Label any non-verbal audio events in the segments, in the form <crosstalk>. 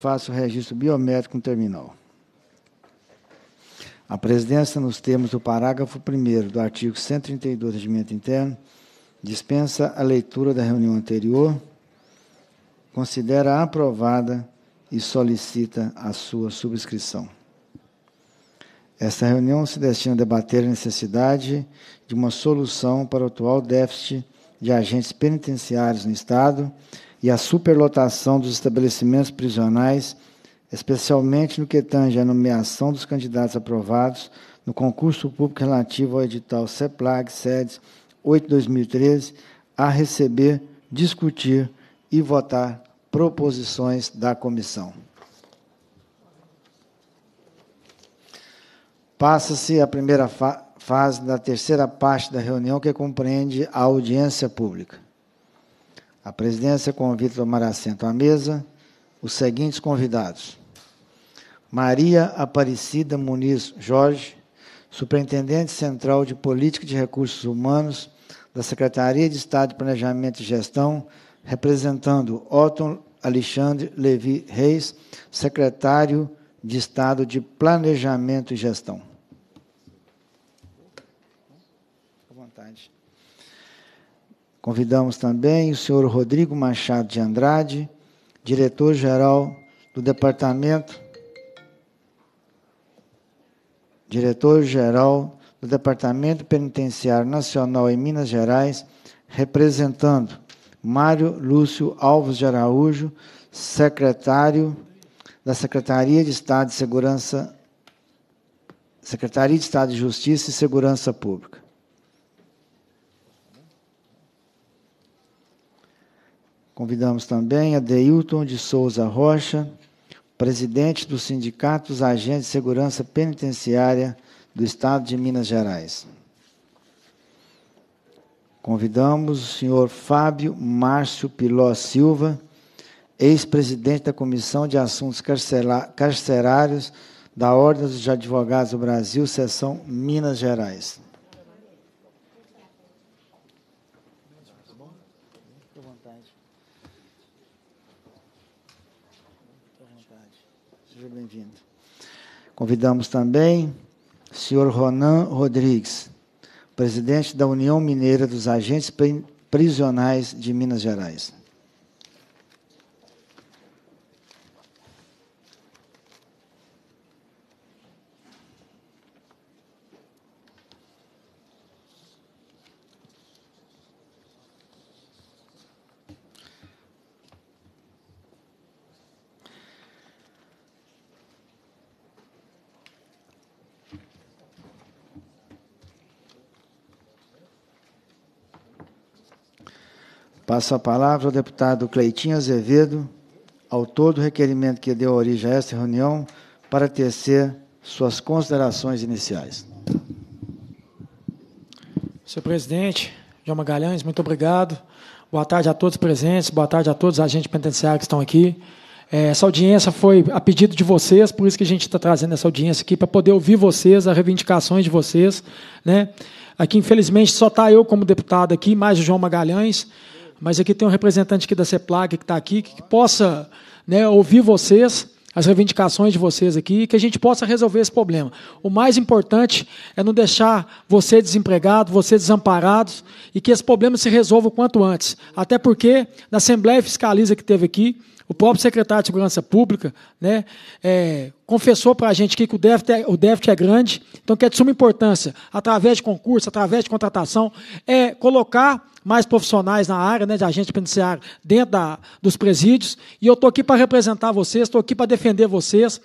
Faço o registro biométrico no terminal. A presidência, nos termos do parágrafo 1 do artigo 132 do Regimento Interno, dispensa a leitura da reunião anterior, considera aprovada e solicita a sua subscrição. Esta reunião se destina a debater a necessidade de uma solução para o atual déficit de agentes penitenciários no Estado, e a superlotação dos estabelecimentos prisionais, especialmente no que tange à nomeação dos candidatos aprovados no concurso público relativo ao edital CEPLAG, SEDES 8-2013, a receber, discutir e votar proposições da comissão. Passa-se a primeira fa fase da terceira parte da reunião, que compreende a audiência pública. A presidência convida a tomar assento à mesa os seguintes convidados: Maria Aparecida Muniz Jorge, Superintendente Central de Política de Recursos Humanos da Secretaria de Estado de Planejamento e Gestão, representando Otton Alexandre Levi Reis, Secretário de Estado de Planejamento e Gestão. Convidamos também o senhor Rodrigo Machado de Andrade, diretor-geral do Departamento diretor-geral do Departamento Penitenciário Nacional em Minas Gerais, representando Mário Lúcio Alves de Araújo, secretário da Secretaria de Estado de Segurança, Secretaria de Estado de Justiça e Segurança Pública. Convidamos também a Deilton de Souza Rocha, presidente do Sindicato dos Agentes de Segurança Penitenciária do Estado de Minas Gerais. Convidamos o senhor Fábio Márcio Piló Silva, ex-presidente da Comissão de Assuntos Carcerários da Ordem dos Advogados do Brasil, seção Minas Gerais. Convidamos também o senhor Ronan Rodrigues, presidente da União Mineira dos Agentes Prisionais de Minas Gerais. Passo a palavra ao deputado Cleitinho Azevedo, autor do requerimento que deu origem a esta reunião, para tecer suas considerações iniciais. Senhor presidente, João Magalhães, muito obrigado. Boa tarde a todos presentes, boa tarde a todos os agentes penitenciários que estão aqui. É, essa audiência foi a pedido de vocês, por isso que a gente está trazendo essa audiência aqui, para poder ouvir vocês, as reivindicações de vocês. Né? Aqui, infelizmente, só está eu como deputado aqui, mais o João Magalhães mas aqui tem um representante aqui da CEPLAG que está aqui, que possa né, ouvir vocês, as reivindicações de vocês aqui, que a gente possa resolver esse problema. O mais importante é não deixar você desempregado, você desamparado, e que esse problema se resolva o quanto antes. Até porque, na Assembleia Fiscaliza que teve aqui, o próprio secretário de Segurança Pública, né, é, confessou para a gente que o déficit, é, o déficit é grande, então que é de suma importância, através de concurso, através de contratação, é colocar mais profissionais na área, né, de agente penitenciário, dentro da, dos presídios. E eu estou aqui para representar vocês, estou aqui para defender vocês,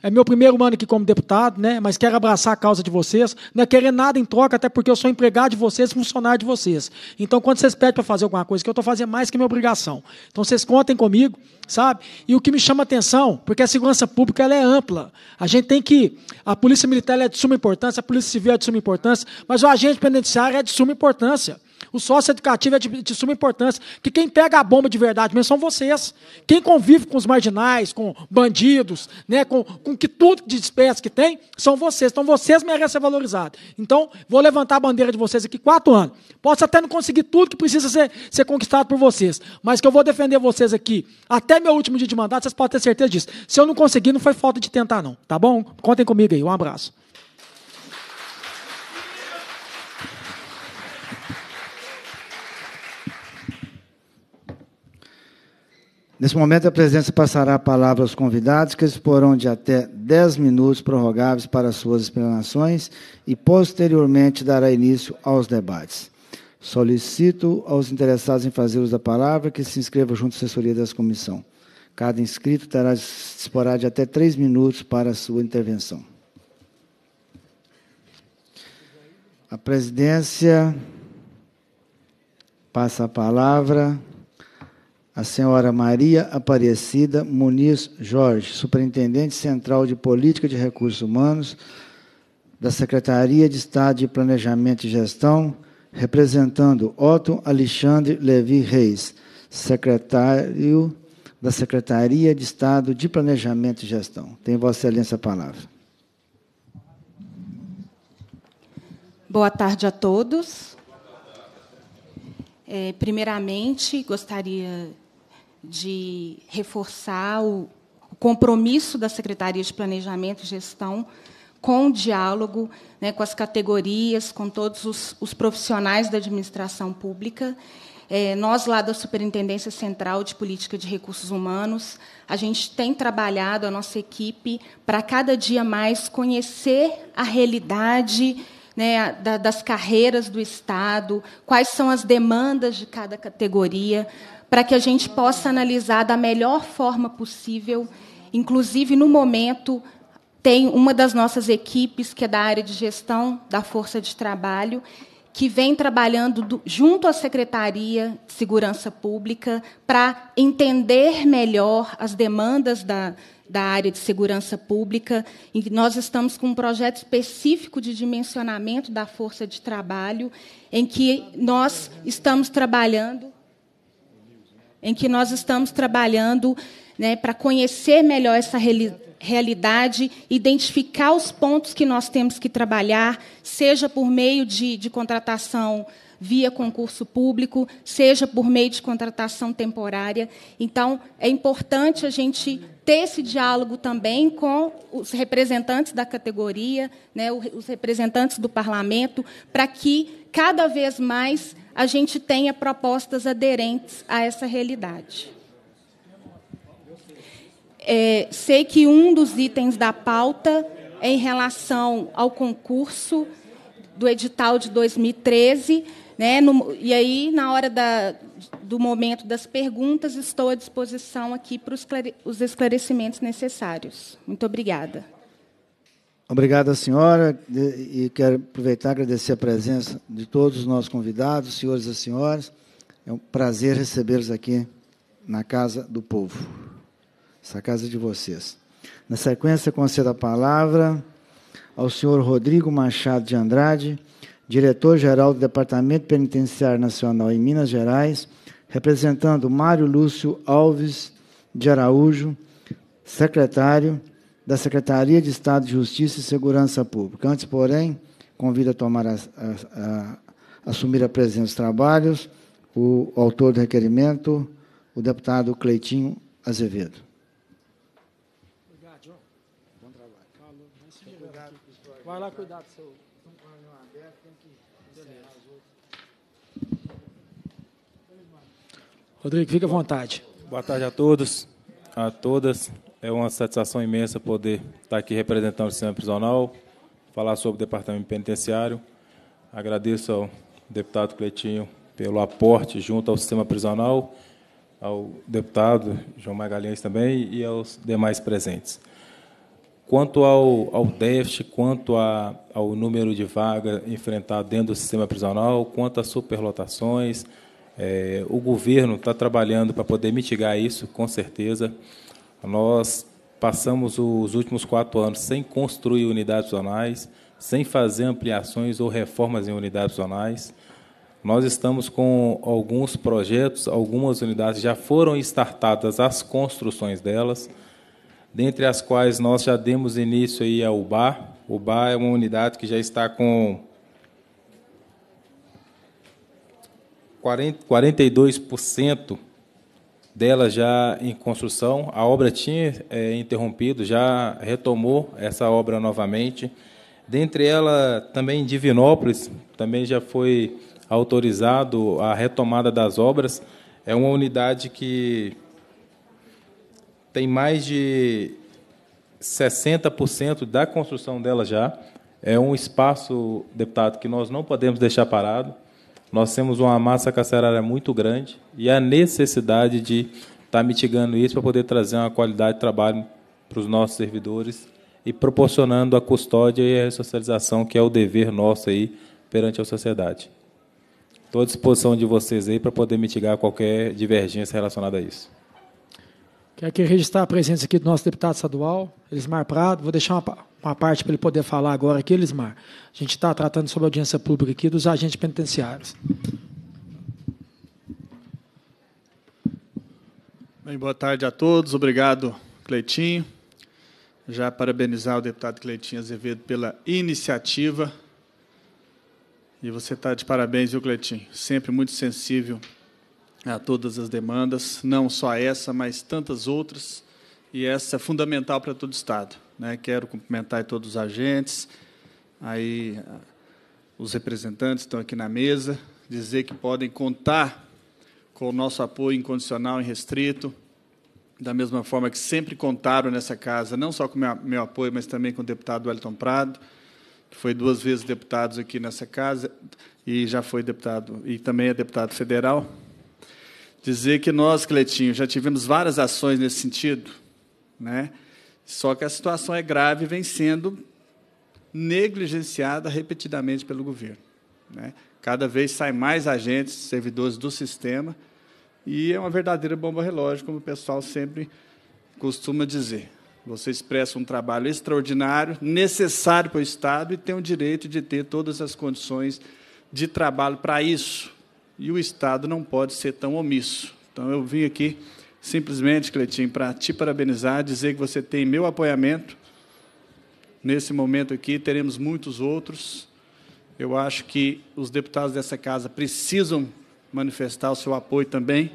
é meu primeiro ano aqui como deputado, né? Mas quero abraçar a causa de vocês. Não é querer nada em troca, até porque eu sou empregado de vocês, funcionário de vocês. Então, quando vocês pedem para fazer alguma coisa, que eu estou fazendo mais que minha obrigação. Então, vocês contem comigo, sabe? E o que me chama atenção, porque a segurança pública ela é ampla. A gente tem que. A polícia militar é de suma importância, a polícia civil é de suma importância, mas o agente penitenciário é de suma importância. O sócio educativo é de, de suma importância. Que quem pega a bomba de verdade mesmo são vocês. Quem convive com os marginais, com bandidos, né, com, com que tudo de espécie que tem, são vocês. Então vocês merecem ser valorizados. Então, vou levantar a bandeira de vocês aqui quatro anos. Posso até não conseguir tudo que precisa ser, ser conquistado por vocês, mas que eu vou defender vocês aqui até meu último dia de mandato, vocês podem ter certeza disso. Se eu não conseguir, não foi falta de tentar, não. Tá bom? Contem comigo aí. Um abraço. Nesse momento, a presidência passará a palavra aos convidados, que exporão de até 10 minutos prorrogáveis para suas explanações e, posteriormente, dará início aos debates. Solicito aos interessados em fazer uso da palavra que se inscrevam junto à assessoria dessa comissão. Cada inscrito terá disporá de até três minutos para a sua intervenção. A presidência passa a palavra a senhora Maria Aparecida Muniz Jorge, Superintendente Central de Política de Recursos Humanos da Secretaria de Estado de Planejamento e Gestão, representando Otto Alexandre Levi Reis, secretário da Secretaria de Estado de Planejamento e Gestão. Tem Vossa Excelência a palavra. Boa tarde a todos. É, primeiramente, gostaria de reforçar o, o compromisso da Secretaria de Planejamento e Gestão com o diálogo né, com as categorias, com todos os, os profissionais da administração pública. É, nós, lá da Superintendência Central de Política de Recursos Humanos, a gente tem trabalhado, a nossa equipe, para cada dia mais conhecer a realidade né, das carreiras do Estado, quais são as demandas de cada categoria, para que a gente possa analisar da melhor forma possível. Inclusive, no momento, tem uma das nossas equipes, que é da área de gestão da força de trabalho, que vem trabalhando do, junto à Secretaria de Segurança Pública para entender melhor as demandas da, da área de segurança pública, em que nós estamos com um projeto específico de dimensionamento da força de trabalho, em que nós estamos trabalhando, em que nós estamos trabalhando né, para conhecer melhor essa realidade, identificar os pontos que nós temos que trabalhar, seja por meio de, de contratação via concurso público, seja por meio de contratação temporária. Então, é importante a gente ter esse diálogo também com os representantes da categoria, né, os representantes do parlamento, para que cada vez mais a gente tenha propostas aderentes a essa realidade. É, sei que um dos itens da pauta é em relação ao concurso do edital de 2013 né? No, e aí, na hora da, do momento das perguntas, estou à disposição aqui para os, os esclarecimentos necessários. Muito obrigada. Obrigada, senhora, e quero aproveitar e agradecer a presença de todos os nossos convidados, senhores e senhoras. É um prazer recebê-los aqui na Casa do Povo, essa casa de vocês. Na sequência, concedo a palavra ao senhor Rodrigo Machado de Andrade, diretor-geral do Departamento Penitenciário Nacional em Minas Gerais, representando Mário Lúcio Alves de Araújo, secretário da Secretaria de Estado de Justiça e Segurança Pública. Antes, porém, convido a tomar a, a, a assumir a presença dos trabalhos o autor do requerimento, o deputado Cleitinho Azevedo. Obrigado, João. Bom trabalho. Vai lá, cuidado, seu. Rodrigo, fique à vontade. Boa tarde a todos, a todas. É uma satisfação imensa poder estar aqui representando o sistema prisional, falar sobre o departamento penitenciário. Agradeço ao deputado Cleitinho pelo aporte junto ao sistema prisional, ao deputado João Magalhães também e aos demais presentes. Quanto ao, ao déficit, quanto a, ao número de vagas enfrentado dentro do sistema prisional, quanto às superlotações, é, o governo está trabalhando para poder mitigar isso, com certeza. Nós passamos os últimos quatro anos sem construir unidades zonais, sem fazer ampliações ou reformas em unidades zonais. Nós estamos com alguns projetos, algumas unidades já foram startadas as construções delas, dentre as quais nós já demos início aí ao BAR. O BAR é uma unidade que já está com 40, 42% dela já em construção. A obra tinha é, interrompido, já retomou essa obra novamente. Dentre ela, também em Divinópolis, também já foi autorizado a retomada das obras. É uma unidade que tem mais de 60% da construção dela já. É um espaço, deputado, que nós não podemos deixar parado. Nós temos uma massa carcerária muito grande e a necessidade de estar tá mitigando isso para poder trazer uma qualidade de trabalho para os nossos servidores e proporcionando a custódia e a ressocialização, que é o dever nosso aí perante a sociedade. Estou à disposição de vocês aí para poder mitigar qualquer divergência relacionada a isso. Quero aqui registrar a presença aqui do nosso deputado estadual, Elismar Prado. Vou deixar uma, uma parte para ele poder falar agora aqui, Elismar. A gente está tratando sobre audiência pública aqui dos agentes penitenciários. Bem, boa tarde a todos. Obrigado, Cleitinho. Já parabenizar o deputado Cleitinho Azevedo pela iniciativa. E você está de parabéns, viu, Cleitinho? Sempre muito sensível a todas as demandas, não só essa, mas tantas outras, e essa é fundamental para todo o Estado. Né? Quero cumprimentar todos os agentes, aí ah, os representantes estão aqui na mesa, dizer que podem contar com o nosso apoio incondicional e restrito, da mesma forma que sempre contaram nessa casa, não só com o meu, meu apoio, mas também com o deputado Wellington Prado, que foi duas vezes deputado aqui nessa casa e já foi deputado, e também é deputado federal, dizer que nós, Cletinho, já tivemos várias ações nesse sentido, né? Só que a situação é grave e vem sendo negligenciada repetidamente pelo governo, né? Cada vez sai mais agentes, servidores do sistema, e é uma verdadeira bomba relógio, como o pessoal sempre costuma dizer. Você expressa um trabalho extraordinário, necessário para o Estado e tem o direito de ter todas as condições de trabalho para isso e o Estado não pode ser tão omisso. Então, eu vim aqui simplesmente, Cletim, para te parabenizar, dizer que você tem meu apoiamento. Nesse momento aqui, teremos muitos outros. Eu acho que os deputados dessa casa precisam manifestar o seu apoio também,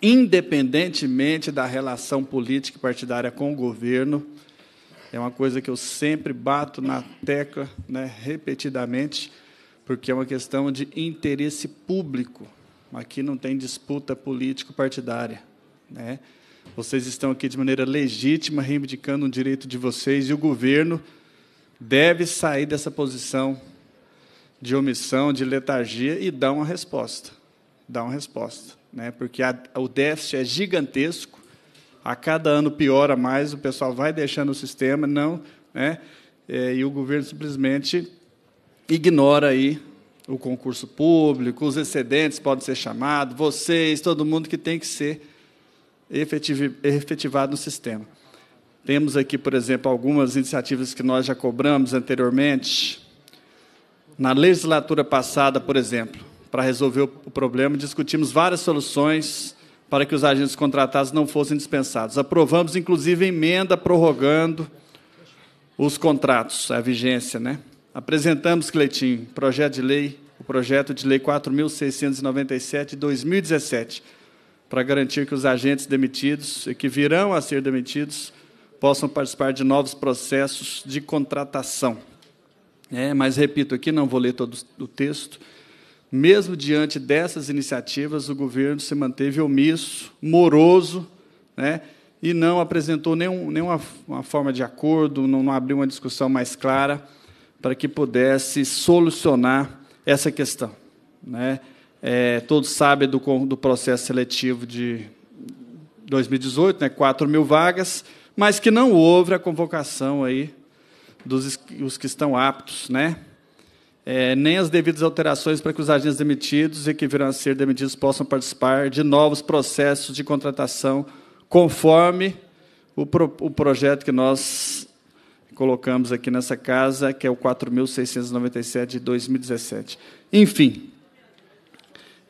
independentemente da relação política e partidária com o governo. É uma coisa que eu sempre bato na tecla, né, repetidamente porque é uma questão de interesse público. Aqui não tem disputa político-partidária. Né? Vocês estão aqui de maneira legítima reivindicando um direito de vocês e o governo deve sair dessa posição de omissão, de letargia e dar uma resposta. Dar uma resposta. Né? Porque a, o déficit é gigantesco, a cada ano piora mais, o pessoal vai deixando o sistema, não. Né? É, e o governo simplesmente ignora aí o concurso público, os excedentes podem ser chamados, vocês, todo mundo que tem que ser efetivado no sistema. Temos aqui, por exemplo, algumas iniciativas que nós já cobramos anteriormente. Na legislatura passada, por exemplo, para resolver o problema, discutimos várias soluções para que os agentes contratados não fossem dispensados. Aprovamos, inclusive, emenda prorrogando os contratos, a vigência, né? Apresentamos, Cleitinho, projeto de lei, o projeto de lei 4.697 de 2017, para garantir que os agentes demitidos e que virão a ser demitidos possam participar de novos processos de contratação. É, mas, repito aqui, não vou ler todo o texto. Mesmo diante dessas iniciativas, o governo se manteve omisso, moroso, né, e não apresentou nenhum, nenhuma forma de acordo, não, não abriu uma discussão mais clara para que pudesse solucionar essa questão. Né? É, todos sabem do, do processo seletivo de 2018, né, 4 mil vagas, mas que não houve a convocação aí dos os que estão aptos, né? É, nem as devidas alterações para que os agentes demitidos e que virão a ser demitidos possam participar de novos processos de contratação, conforme o, pro, o projeto que nós colocamos aqui nessa casa, que é o 4.697 de 2017. Enfim,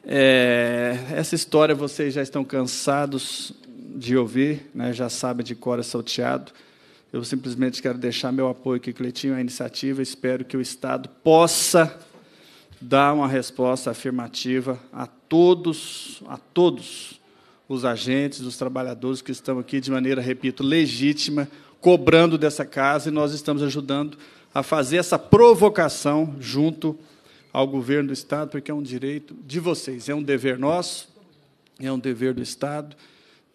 é, essa história vocês já estão cansados de ouvir, né, já sabem de cor é salteado. Eu simplesmente quero deixar meu apoio aqui, Cleitinho, à iniciativa. Espero que o Estado possa dar uma resposta afirmativa a todos, a todos os agentes, os trabalhadores que estão aqui de maneira, repito, legítima, cobrando dessa casa e nós estamos ajudando a fazer essa provocação junto ao governo do Estado, porque é um direito de vocês, é um dever nosso, é um dever do Estado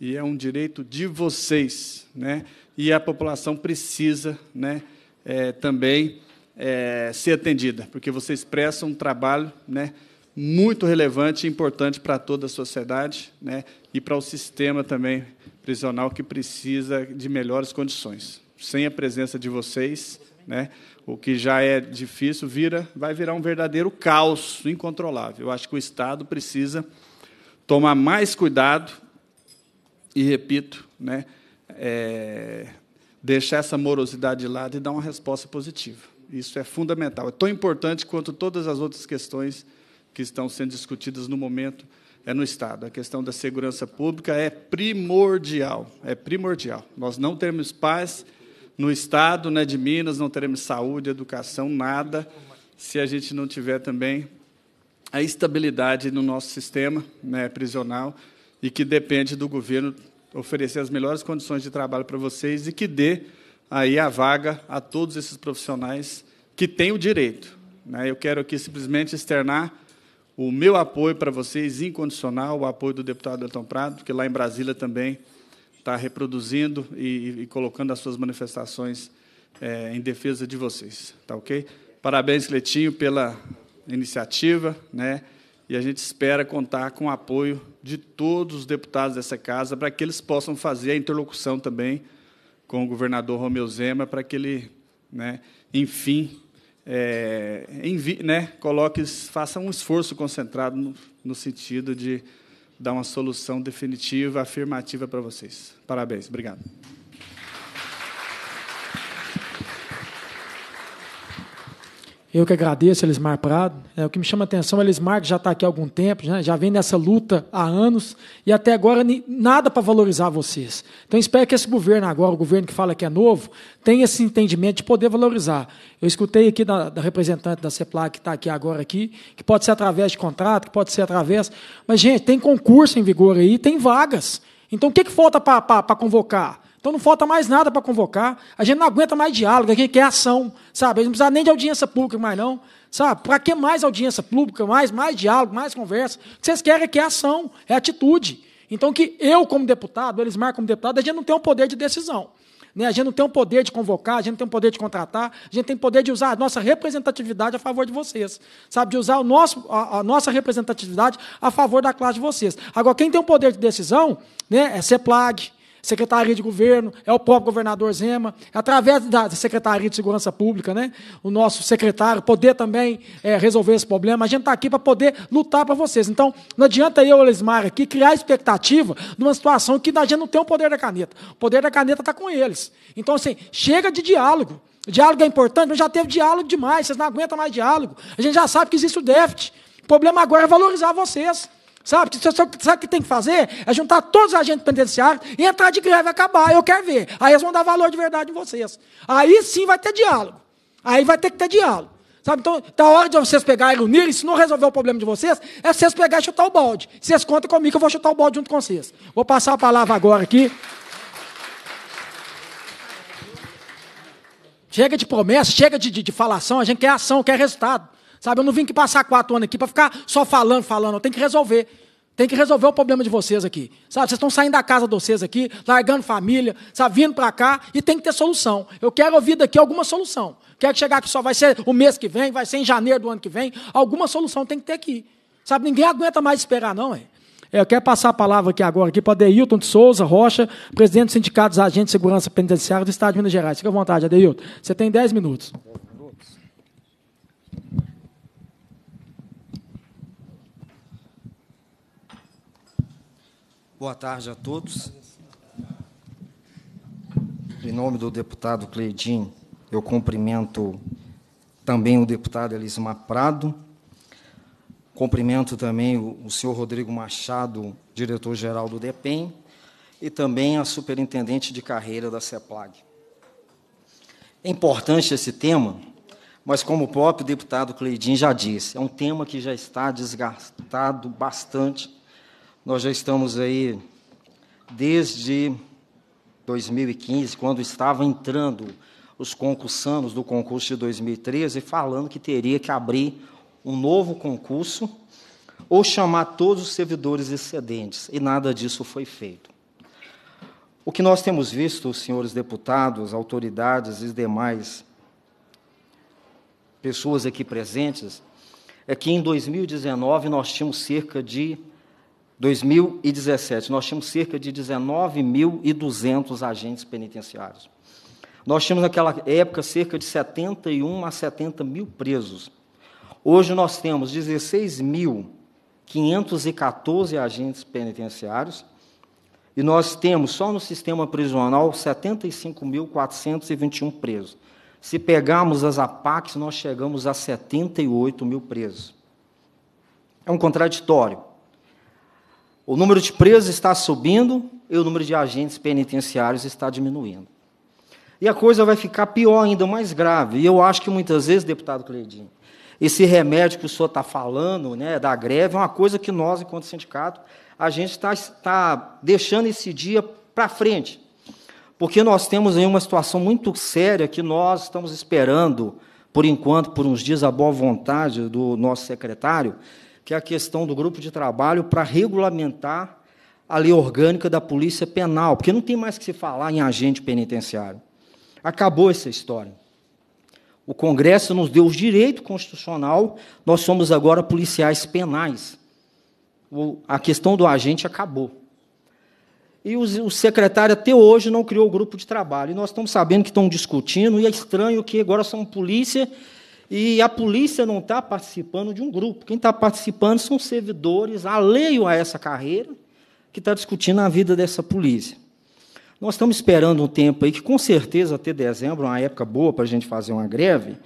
e é um direito de vocês, né? E a população precisa, né, é, também é, ser atendida, porque vocês prestam um trabalho, né? muito relevante e importante para toda a sociedade né, e para o sistema também prisional que precisa de melhores condições. Sem a presença de vocês, né, o que já é difícil vira, vai virar um verdadeiro caos incontrolável. Eu acho que o Estado precisa tomar mais cuidado e, repito, né, é, deixar essa morosidade de lado e dar uma resposta positiva. Isso é fundamental. É tão importante quanto todas as outras questões que estão sendo discutidas no momento é no Estado. A questão da segurança pública é primordial, é primordial. Nós não teremos paz no Estado, né, de Minas, não teremos saúde, educação, nada, se a gente não tiver também a estabilidade no nosso sistema né, prisional e que depende do governo oferecer as melhores condições de trabalho para vocês e que dê aí a vaga a todos esses profissionais que têm o direito. Né? Eu quero aqui simplesmente externar o meu apoio para vocês, incondicional, o apoio do deputado Elton Prado, que lá em Brasília também está reproduzindo e, e, colocando as suas manifestações é, em defesa de vocês. Tá ok? Parabéns, Cletinho, pela iniciativa, né? E a gente espera contar com o apoio de todos os deputados dessa casa para que eles possam fazer a interlocução também com o governador Romeu Zema para que ele, né, enfim, é, envi, né, coloque, faça um esforço concentrado no, no sentido de dar uma solução definitiva, afirmativa para vocês. Parabéns, obrigado. Eu que agradeço, Elismar Prado. É, o que me chama a atenção, Elismar, que já está aqui há algum tempo, né, já vem nessa luta há anos, e até agora nada para valorizar vocês. Então espero que esse governo agora, o governo que fala que é novo, tenha esse entendimento de poder valorizar. Eu escutei aqui da, da representante da CEPLAC, que está aqui agora, aqui, que pode ser através de contrato, que pode ser através. Mas, gente, tem concurso em vigor aí, tem vagas. Então o que, que falta para convocar? Então não falta mais nada para convocar. A gente não aguenta mais diálogo, a gente quer ação, sabe? A gente não precisa nem de audiência pública mais não, sabe? Para que mais audiência pública, mais, mais diálogo, mais conversa? O que vocês querem é que é ação, é atitude. Então que eu como deputado, eles marcam como deputado, a gente não tem o um poder de decisão. Né? A gente não tem o poder de convocar, a gente não tem o poder de contratar, a gente tem o poder de usar a nossa representatividade a favor de vocês. Sabe? De usar o nosso, a, a nossa representatividade a favor da classe de vocês. Agora, quem tem o poder de decisão né, é CEPLAG, Secretaria de Governo, é o próprio governador Zema, é através da Secretaria de Segurança Pública, né? o nosso secretário, poder também é, resolver esse problema. A gente está aqui para poder lutar para vocês. Então, não adianta eu, Elismar, aqui criar expectativa numa situação que a gente não tem o poder da caneta. O poder da caneta está com eles. Então, assim, chega de diálogo. O diálogo é importante, mas já teve diálogo demais, vocês não aguentam mais diálogo. A gente já sabe que existe o déficit. O problema agora é valorizar vocês. Sabe? o que tem que fazer? É juntar todos os agentes penitenciários e entrar de greve, acabar. Eu quero ver. Aí eles vão dar valor de verdade em vocês. Aí sim vai ter diálogo. Aí vai ter que ter diálogo. Sabe? Então, da então hora de vocês pegarem e unirem, se não resolver o problema de vocês, é vocês pegarem e chutar o balde. Vocês contam comigo que eu vou chutar o balde junto com vocês. Vou passar a palavra agora aqui. Chega de promessa, chega de, de, de falação, a gente quer ação, quer resultado. Sabe, eu não vim que passar quatro anos aqui para ficar só falando, falando. Eu tenho que resolver. Tem que resolver o problema de vocês aqui. Sabe, vocês estão saindo da casa de vocês aqui, largando família, sabe, vindo para cá e tem que ter solução. Eu quero ouvir daqui alguma solução. Quero chegar aqui só vai ser o mês que vem, vai ser em janeiro do ano que vem. Alguma solução tem que ter aqui. Sabe, ninguém aguenta mais esperar, não, é? Eu quero passar a palavra aqui agora aqui para Deilton de Souza Rocha, presidente do Sindicato dos Agentes de Segurança Penitenciária do Estado de Minas Gerais. Fique à vontade, Adeilton. Você tem 10 minutos. Boa tarde a todos. Em nome do deputado Cleidim, eu cumprimento também o deputado Elismar Prado, cumprimento também o, senhor Rodrigo Machado, diretor-geral do DEPEN, e também a superintendente de carreira da CEPLAG. É importante esse tema, mas como o próprio deputado Cleidim já disse, é um tema que já está desgastado bastante nós já estamos aí desde 2015, quando estava entrando os concursanos do concurso de 2013, falando que teria que abrir um novo concurso ou chamar todos os servidores excedentes, e nada disso foi feito. O que nós temos visto, senhores deputados, autoridades e demais pessoas aqui presentes, é que em 2019 nós tínhamos cerca de 2017, nós tínhamos cerca de 19.200 agentes penitenciários. Nós tínhamos naquela época cerca de 71 a 70 mil presos. Hoje nós temos 16.514 agentes penitenciários e nós temos só no sistema prisional 75.421 presos. Se pegarmos as APACs, nós chegamos a 78 mil presos. É um contraditório. O número de presos está subindo e o número de agentes penitenciários está diminuindo. E a coisa vai ficar pior ainda, mais grave. E eu acho que muitas vezes, deputado Cleidinho, esse remédio que o senhor está falando, né, da greve, é uma coisa que nós, enquanto sindicato, a gente está tá deixando esse dia para frente. Porque nós temos aí uma situação muito séria que nós estamos esperando, por enquanto, por uns dias, a boa vontade do nosso secretário, que é a questão do grupo de trabalho para regulamentar a lei orgânica da Polícia Penal, porque não tem mais que se falar em agente penitenciário. Acabou essa história. O Congresso nos deu o direito constitucional, nós somos agora policiais penais. O, a questão do agente acabou. E o secretário até hoje não criou o grupo de trabalho. E nós estamos sabendo que estão discutindo, e é estranho que agora são polícia e a polícia não está participando de um grupo. Quem está participando são servidores alheio a essa carreira que está discutindo a vida dessa polícia. Nós estamos esperando um tempo aí que, com certeza, até dezembro é uma época boa para a gente fazer uma greve.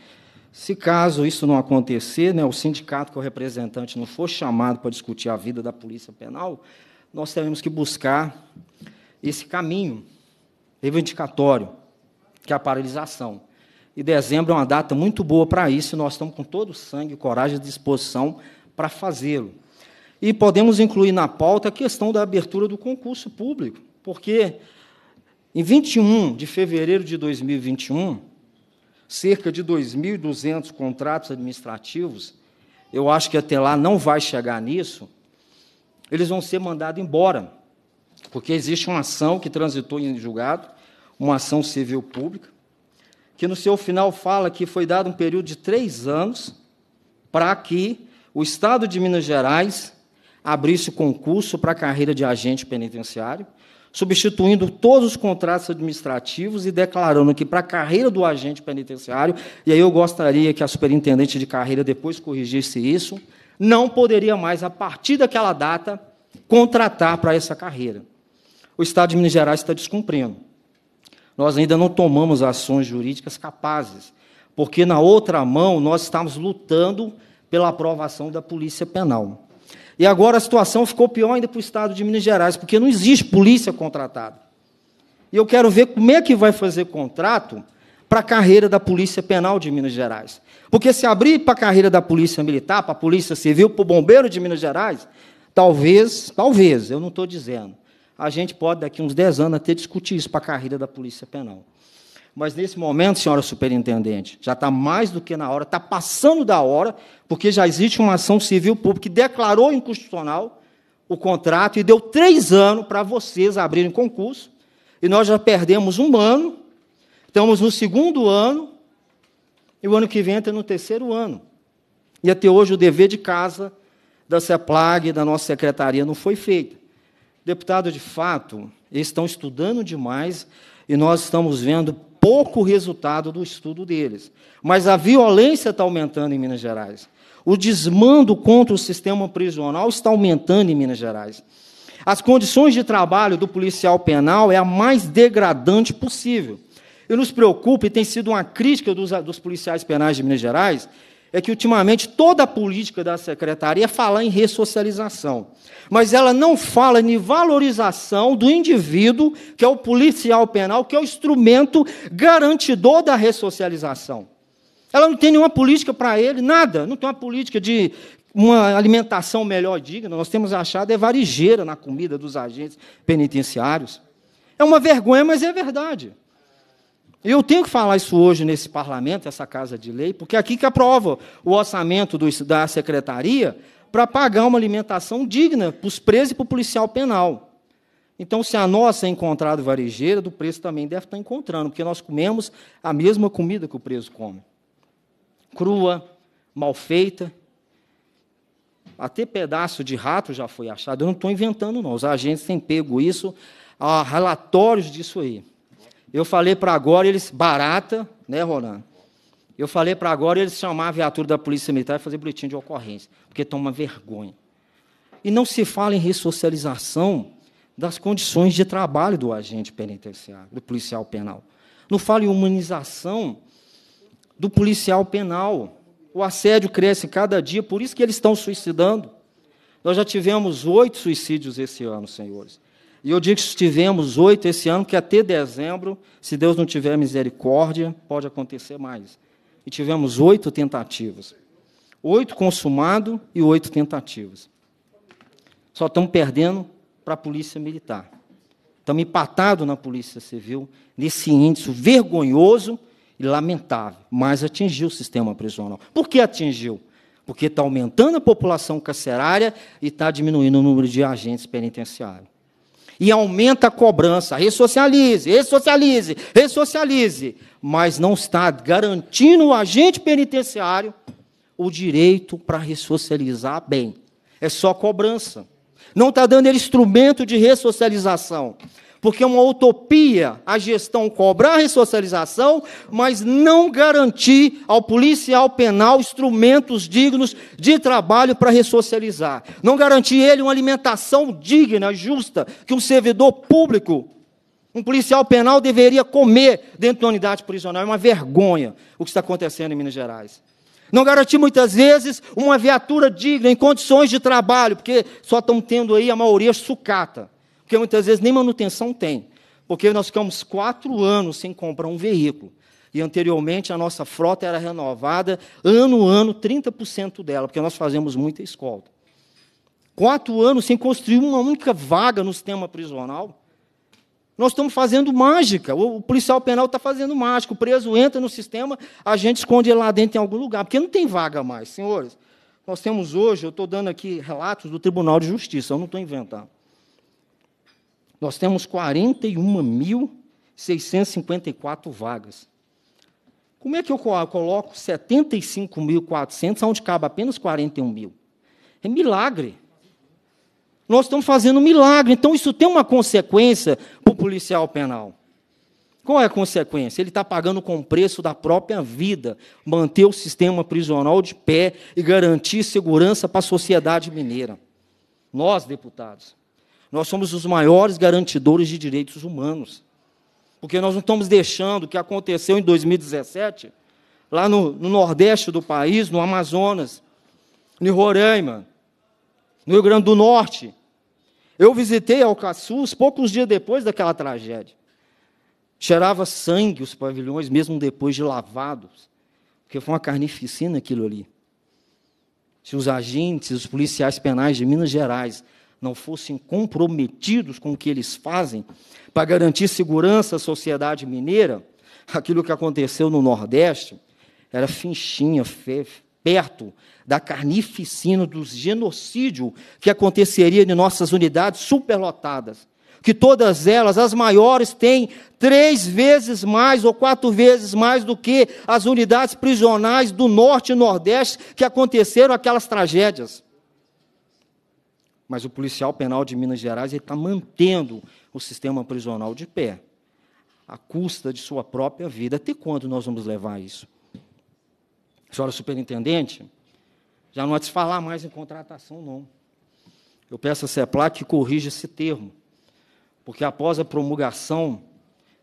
Se caso isso não acontecer, né, o sindicato que é o representante não for chamado para discutir a vida da Polícia Penal, nós teremos que buscar esse caminho reivindicatório, que é a paralisação. E dezembro é uma data muito boa para isso, e nós estamos com todo o sangue, coragem e disposição para fazê-lo. E podemos incluir na pauta a questão da abertura do concurso público, porque em 21 de fevereiro de 2021, cerca de 2.200 contratos administrativos, eu acho que até lá não vai chegar nisso, eles vão ser mandados embora, porque existe uma ação que transitou em julgado, uma ação civil pública, que no seu final fala que foi dado um período de três anos para que o Estado de Minas Gerais abrisse o concurso para a carreira de agente penitenciário, substituindo todos os contratos administrativos e declarando que para a carreira do agente penitenciário, e aí eu gostaria que a superintendente de carreira depois corrigisse isso, não poderia mais, a partir daquela data, contratar para essa carreira. O Estado de Minas Gerais está descumprindo nós ainda não tomamos ações jurídicas capazes, porque na outra mão nós estamos lutando pela aprovação da Polícia Penal. E agora a situação ficou pior ainda para o Estado de Minas Gerais, porque não existe polícia contratada. E eu quero ver como é que vai fazer contrato para a carreira da Polícia Penal de Minas Gerais. Porque se abrir para a carreira da Polícia Militar, para a Polícia Civil, para o Bombeiro de Minas Gerais, talvez, talvez, eu não estou dizendo, a gente pode, daqui uns 10 anos, até discutir isso para a carreira da Polícia Penal. Mas nesse momento, senhora superintendente, já está mais do que na hora, está passando da hora, porque já existe uma ação civil pública que declarou inconstitucional o contrato e deu três anos para vocês abrirem concurso, e nós já perdemos um ano, estamos no segundo ano, e o ano que vem entra no terceiro ano. E até hoje o dever de casa da CEPLAG e da nossa secretaria não foi feito. Deputado, de fato, eles estão estudando demais e nós estamos vendo pouco resultado do estudo deles. Mas a violência está aumentando em Minas Gerais. O desmando contra o sistema prisional está aumentando em Minas Gerais. As condições de trabalho do policial penal é a mais degradante possível. E nos preocupa, e tem sido uma crítica dos, dos policiais penais de Minas Gerais, é que ultimamente toda a política da secretaria é fala em ressocialização, mas ela não fala em valorização do indivíduo, que é o policial penal, que é o instrumento garantidor da ressocialização. Ela não tem nenhuma política para ele, nada, não tem uma política de uma alimentação melhor digna, nós temos achado é varigeira na comida dos agentes penitenciários. É uma vergonha, mas é verdade. Eu tenho que falar isso hoje nesse parlamento, essa casa de lei, porque é aqui que aprova o orçamento do, da secretaria para pagar uma alimentação digna para os presos e para o policial penal. Então, se a nossa é encontrada varejeira, do preso também deve estar tá encontrando, porque nós comemos a mesma comida que o preso come. Crua, mal feita. Até pedaço de rato já foi achado. Eu não estou inventando, não. Os agentes têm pego isso, há relatórios disso aí. Eu falei para agora, eles. Barata, né, Rolando? Eu falei para agora eles chamar a viatura da Polícia Militar e fazer boletim de ocorrência, porque toma vergonha. E não se fala em ressocialização das condições de trabalho do agente penitenciário, do policial penal. Não fala em humanização do policial penal. O assédio cresce cada dia, por isso que eles estão suicidando. Nós já tivemos oito suicídios esse ano, senhores. E eu digo que tivemos oito esse ano, que até dezembro, se Deus não tiver misericórdia, pode acontecer mais. E tivemos oito tentativas. Oito consumados e oito tentativas. Só estamos perdendo para a polícia militar. Estamos empatados na polícia civil, nesse índice vergonhoso e lamentável. Mas atingiu o sistema prisional. Por que atingiu? Porque está aumentando a população carcerária e está diminuindo o número de agentes penitenciários e aumenta a cobrança. Ressocialize, ressocialize, ressocialize. Mas não está garantindo o agente penitenciário o direito para ressocializar bem. É só cobrança. Não está dando ele instrumento de ressocialização porque é uma utopia a gestão cobrar ressocialização, mas não garantir ao policial penal instrumentos dignos de trabalho para ressocializar. Não garantir ele uma alimentação digna, justa, que um servidor público, um policial penal deveria comer dentro da unidade prisional. É uma vergonha o que está acontecendo em Minas Gerais. Não garantir muitas vezes uma viatura digna, em condições de trabalho, porque só estão tendo aí a maioria sucata porque muitas vezes nem manutenção tem, porque nós ficamos quatro anos sem comprar um veículo. E anteriormente a nossa frota era renovada ano a ano, 30% dela, porque nós fazemos muita escolta. Quatro anos sem construir uma única vaga no sistema prisional. Nós estamos fazendo mágica. O policial penal está fazendo mágica. O preso entra no sistema, a gente esconde ele lá dentro em algum lugar, porque não tem vaga mais, senhores. Nós temos hoje, eu estou dando aqui relatos do Tribunal de Justiça, eu não estou inventando. Nós temos 41.654 vagas. Como é que eu ah, coloco 75.400 onde cabe apenas 41 mil? É milagre. Nós estamos fazendo um milagre. Então, isso tem uma consequência para o policial penal. Qual é a consequência? Ele está pagando com o preço da própria vida manter o sistema prisional de pé e garantir segurança para a sociedade mineira. Nós, deputados, nós somos os maiores garantidores de direitos humanos. Porque nós não estamos deixando o que aconteceu em 2017, lá no, no Nordeste do país, no Amazonas, no Roraima, no Rio Grande do Norte. Eu visitei Alcaçuz poucos dias depois daquela tragédia. Cheirava sangue os pavilhões, mesmo depois de lavados, porque foi uma carnificina aquilo ali. Se os agentes, os policiais penais de Minas Gerais não fossem comprometidos com o que eles fazem para garantir segurança à sociedade mineira, aquilo que aconteceu no Nordeste era finchinha, fe, perto da carnificina, do genocídio que aconteceria em nossas unidades superlotadas. Que todas elas, as maiores, têm três vezes mais ou quatro vezes mais do que as unidades prisionais do norte e nordeste que aconteceram aquelas tragédias mas o policial penal de Minas Gerais está mantendo o sistema prisional de pé, à custa de sua própria vida. Até quando nós vamos levar isso? Senhora superintendente, já não há de se falar mais em contratação, não. Eu peço à CEPLAC que corrija esse termo, porque após a promulgação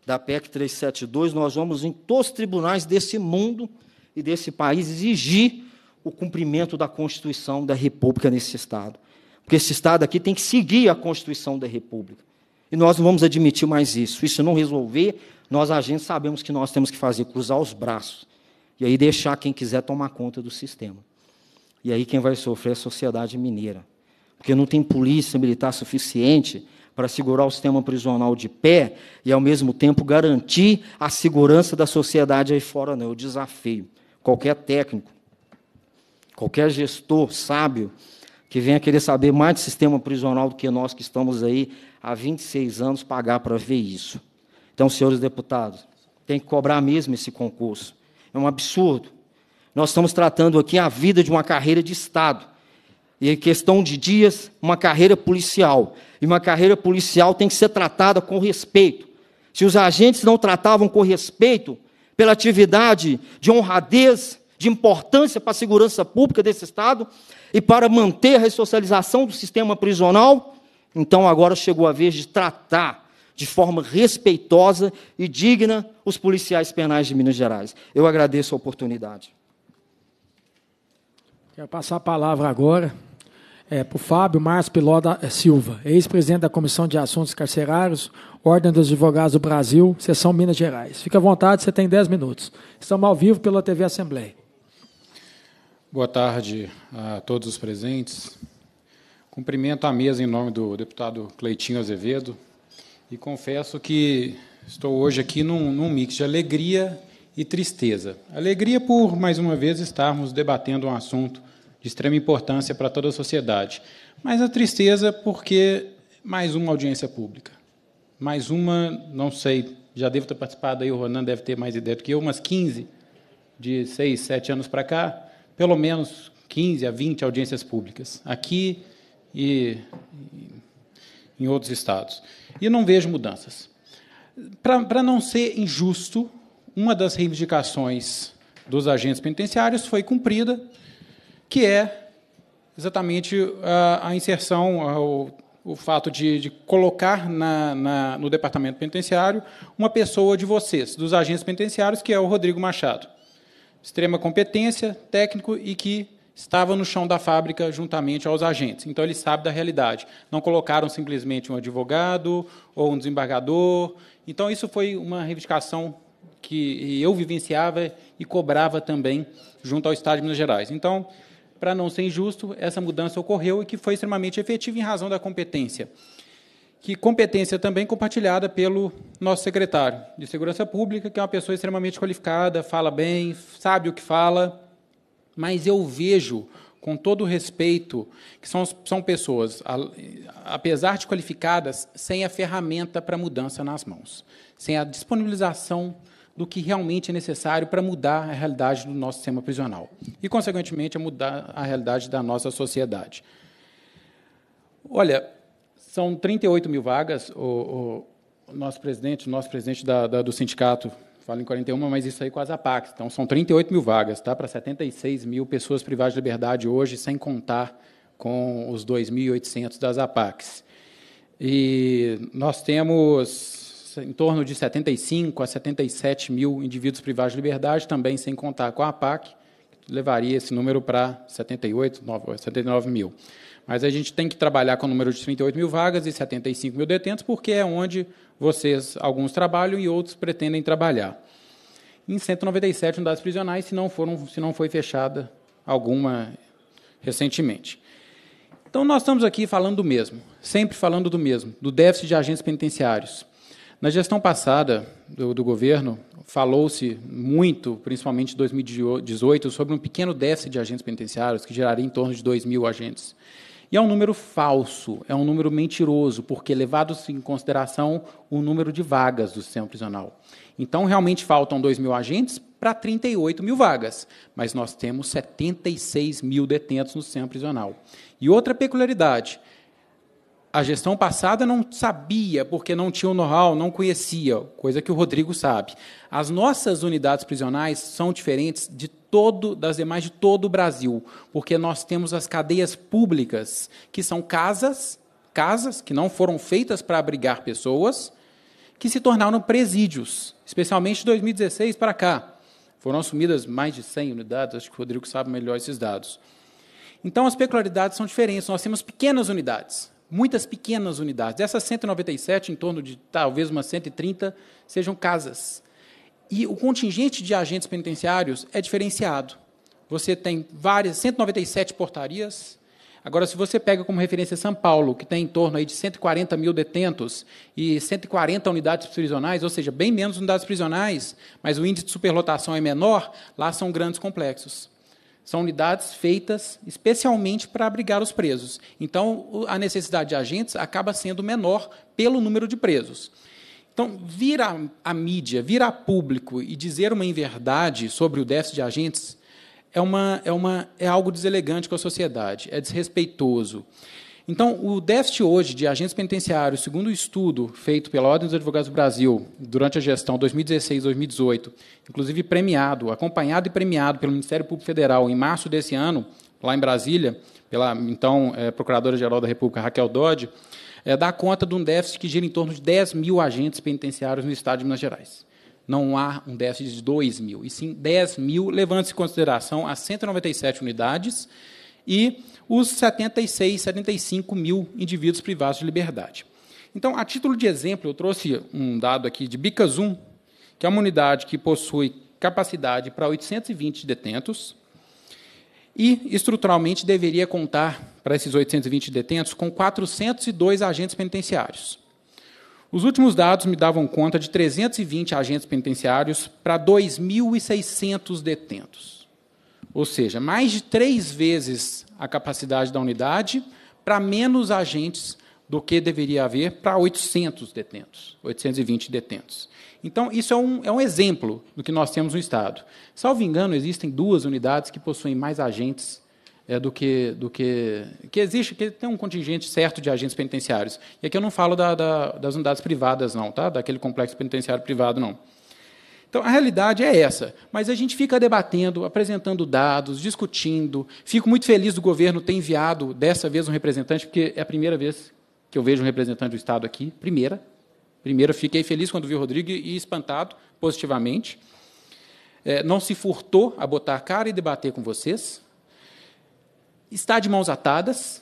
da PEC 372, nós vamos em todos os tribunais desse mundo e desse país exigir o cumprimento da Constituição da República nesse Estado. Porque esse Estado aqui tem que seguir a Constituição da República. E nós não vamos admitir mais isso. Isso não resolver, nós agentes sabemos que nós temos que fazer, cruzar os braços. E aí deixar quem quiser tomar conta do sistema. E aí quem vai sofrer é a sociedade mineira. Porque não tem polícia militar suficiente para segurar o sistema prisional de pé e, ao mesmo tempo, garantir a segurança da sociedade aí fora, não. Eu desafio. Qualquer técnico, qualquer gestor sábio, que venha querer saber mais de sistema prisional do que nós que estamos aí há 26 anos pagar para ver isso. Então, senhores deputados, tem que cobrar mesmo esse concurso. É um absurdo. Nós estamos tratando aqui a vida de uma carreira de Estado. E em questão de dias, uma carreira policial. E uma carreira policial tem que ser tratada com respeito. Se os agentes não tratavam com respeito pela atividade de honradez, de importância para a segurança pública desse Estado, e para manter a ressocialização do sistema prisional, então agora chegou a vez de tratar de forma respeitosa e digna os policiais penais de Minas Gerais. Eu agradeço a oportunidade. Quero passar a palavra agora é, para o Fábio Márcio da é, Silva, ex-presidente da Comissão de Assuntos Carcerários, Ordem dos Advogados do Brasil, sessão Minas Gerais. Fica à vontade, você tem 10 minutos. Estamos ao vivo pela TV Assembleia. Boa tarde a todos os presentes. Cumprimento a mesa em nome do deputado Cleitinho Azevedo e confesso que estou hoje aqui num, num mix de alegria e tristeza. Alegria por, mais uma vez, estarmos debatendo um assunto de extrema importância para toda a sociedade, mas a tristeza porque mais uma audiência pública. Mais uma, não sei, já devo ter participado aí, o Ronan deve ter mais ideia do que eu, umas 15, de seis, sete anos para cá, pelo menos 15 a 20 audiências públicas, aqui e em outros estados. E não vejo mudanças. Para não ser injusto, uma das reivindicações dos agentes penitenciários foi cumprida, que é exatamente a, a inserção, o fato de, de colocar na, na, no departamento penitenciário uma pessoa de vocês, dos agentes penitenciários, que é o Rodrigo Machado extrema competência, técnico e que estava no chão da fábrica juntamente aos agentes. Então ele sabe da realidade. Não colocaram simplesmente um advogado ou um desembargador. Então isso foi uma reivindicação que eu vivenciava e cobrava também junto ao Estado de Minas Gerais. Então, para não ser injusto, essa mudança ocorreu e que foi extremamente efetiva em razão da competência que competência também compartilhada pelo nosso secretário de Segurança Pública, que é uma pessoa extremamente qualificada, fala bem, sabe o que fala, mas eu vejo, com todo respeito, que são, são pessoas, apesar de qualificadas, sem a ferramenta para mudança nas mãos, sem a disponibilização do que realmente é necessário para mudar a realidade do nosso sistema prisional e, consequentemente, a mudar a realidade da nossa sociedade. Olha, são 38 mil vagas. O, o nosso presidente, o nosso presidente da, da, do sindicato, fala em 41, mas isso aí é quase a PAC. Então, são 38 mil vagas tá? para 76 mil pessoas privadas de liberdade hoje, sem contar com os 2.800 das APACs. E nós temos em torno de 75 a 77 mil indivíduos privados de liberdade, também sem contar com a APAC, que levaria esse número para 78, 79 mil. Mas a gente tem que trabalhar com o número de 38 mil vagas e 75 mil detentos, porque é onde vocês, alguns trabalham e outros pretendem trabalhar. Em 197 unidades prisionais, se não, foram, se não foi fechada alguma recentemente. Então, nós estamos aqui falando do mesmo, sempre falando do mesmo, do déficit de agentes penitenciários. Na gestão passada do, do governo, falou-se muito, principalmente em 2018, sobre um pequeno déficit de agentes penitenciários, que geraria em torno de 2 mil agentes. E é um número falso, é um número mentiroso, porque levados em consideração o número de vagas do sistema prisional. Então, realmente faltam 2 mil agentes para 38 mil vagas, mas nós temos 76 mil detentos no sistema prisional. E outra peculiaridade, a gestão passada não sabia, porque não tinha o know-how, não conhecia, coisa que o Rodrigo sabe. As nossas unidades prisionais são diferentes de todo, das demais de todo o Brasil, porque nós temos as cadeias públicas, que são casas, casas que não foram feitas para abrigar pessoas, que se tornaram presídios, especialmente de 2016 para cá. Foram assumidas mais de 100 unidades, acho que o Rodrigo sabe melhor esses dados. Então, as peculiaridades são diferentes. Nós temos pequenas unidades, muitas pequenas unidades. Dessas 197, em torno de talvez umas 130, sejam casas. E o contingente de agentes penitenciários é diferenciado. Você tem várias 197 portarias. Agora, se você pega como referência São Paulo, que tem em torno aí de 140 mil detentos e 140 unidades prisionais, ou seja, bem menos unidades prisionais, mas o índice de superlotação é menor, lá são grandes complexos. São unidades feitas especialmente para abrigar os presos. Então, a necessidade de agentes acaba sendo menor pelo número de presos. Então, vir a, mídia, vir a público e dizer uma inverdade sobre o déficit de agentes é, uma, é, uma, é algo deselegante com a sociedade, é desrespeitoso. Então, o déficit hoje de agentes penitenciários, segundo o estudo feito pela Ordem dos Advogados do Brasil durante a gestão 2016-2018, inclusive premiado, acompanhado e premiado pelo Ministério Público Federal em março desse ano, lá em Brasília, pela então é, Procuradora-Geral da República, Raquel Dodge, é, dá conta de um déficit que gira em torno de 10 mil agentes penitenciários no Estado de Minas Gerais. Não há um déficit de 2 mil, e sim 10 mil, levando-se em consideração as 197 unidades e os 76, 75 mil indivíduos privados de liberdade. Então, a título de exemplo, eu trouxe um dado aqui de Bicazum, que é uma unidade que possui capacidade para 820 detentos e, estruturalmente, deveria contar para esses 820 detentos, com 402 agentes penitenciários. Os últimos dados me davam conta de 320 agentes penitenciários para 2.600 detentos. Ou seja, mais de três vezes a capacidade da unidade para menos agentes do que deveria haver para 800 detentos, 820 detentos. Então, isso é um, é um exemplo do que nós temos no Estado. Salvo engano, existem duas unidades que possuem mais agentes é, do que do que que existe, que tem um contingente certo de agentes penitenciários. E aqui eu não falo da, da, das unidades privadas, não, tá? Daquele complexo penitenciário privado, não. Então, a realidade é essa. Mas a gente fica debatendo, apresentando dados, discutindo. Fico muito feliz do governo ter enviado, dessa vez, um representante, porque é a primeira vez que eu vejo um representante do Estado aqui. Primeira. Primeira, fiquei feliz quando vi o Rodrigo e espantado positivamente. É, não se furtou a botar a cara e debater com vocês está de mãos atadas,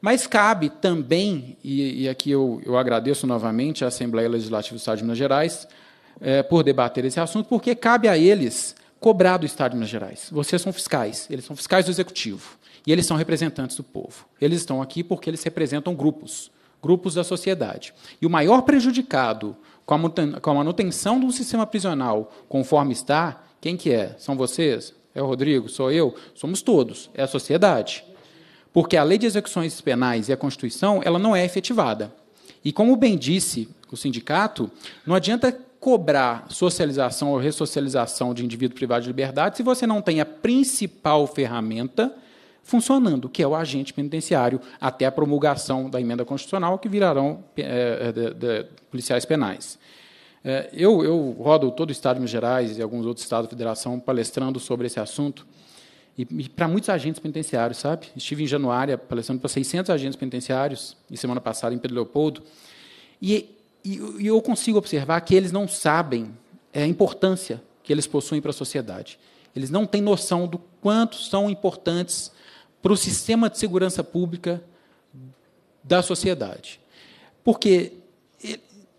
mas cabe também, e, e aqui eu, eu, agradeço novamente à Assembleia Legislativa do Estado de Minas Gerais é, por debater esse assunto, porque cabe a eles cobrar do Estado de Minas Gerais. Vocês são fiscais, eles são fiscais do Executivo, e eles são representantes do povo. Eles estão aqui porque eles representam grupos, grupos da sociedade. E o maior prejudicado com a manutenção do sistema prisional conforme está, quem que é? São vocês? É o Rodrigo? Sou eu? Somos todos. É a sociedade. Porque a lei de execuções penais e a Constituição ela não é efetivada. E como bem disse o sindicato, não adianta cobrar socialização ou ressocialização de indivíduo privado de liberdade se você não tem a principal ferramenta funcionando, que é o agente penitenciário, até a promulgação da emenda constitucional, que virarão é, de, de, policiais penais. É, eu, eu rodo todo o estado de Minas Gerais e alguns outros estados da federação palestrando sobre esse assunto, e, e para muitos agentes penitenciários, sabe? Estive em Januária palestrando para 600 agentes penitenciários, e semana passada em Pedro Leopoldo, e, e, e eu consigo observar que eles não sabem é, a importância que eles possuem para a sociedade. Eles não têm noção do quanto são importantes para o sistema de segurança pública da sociedade. Porque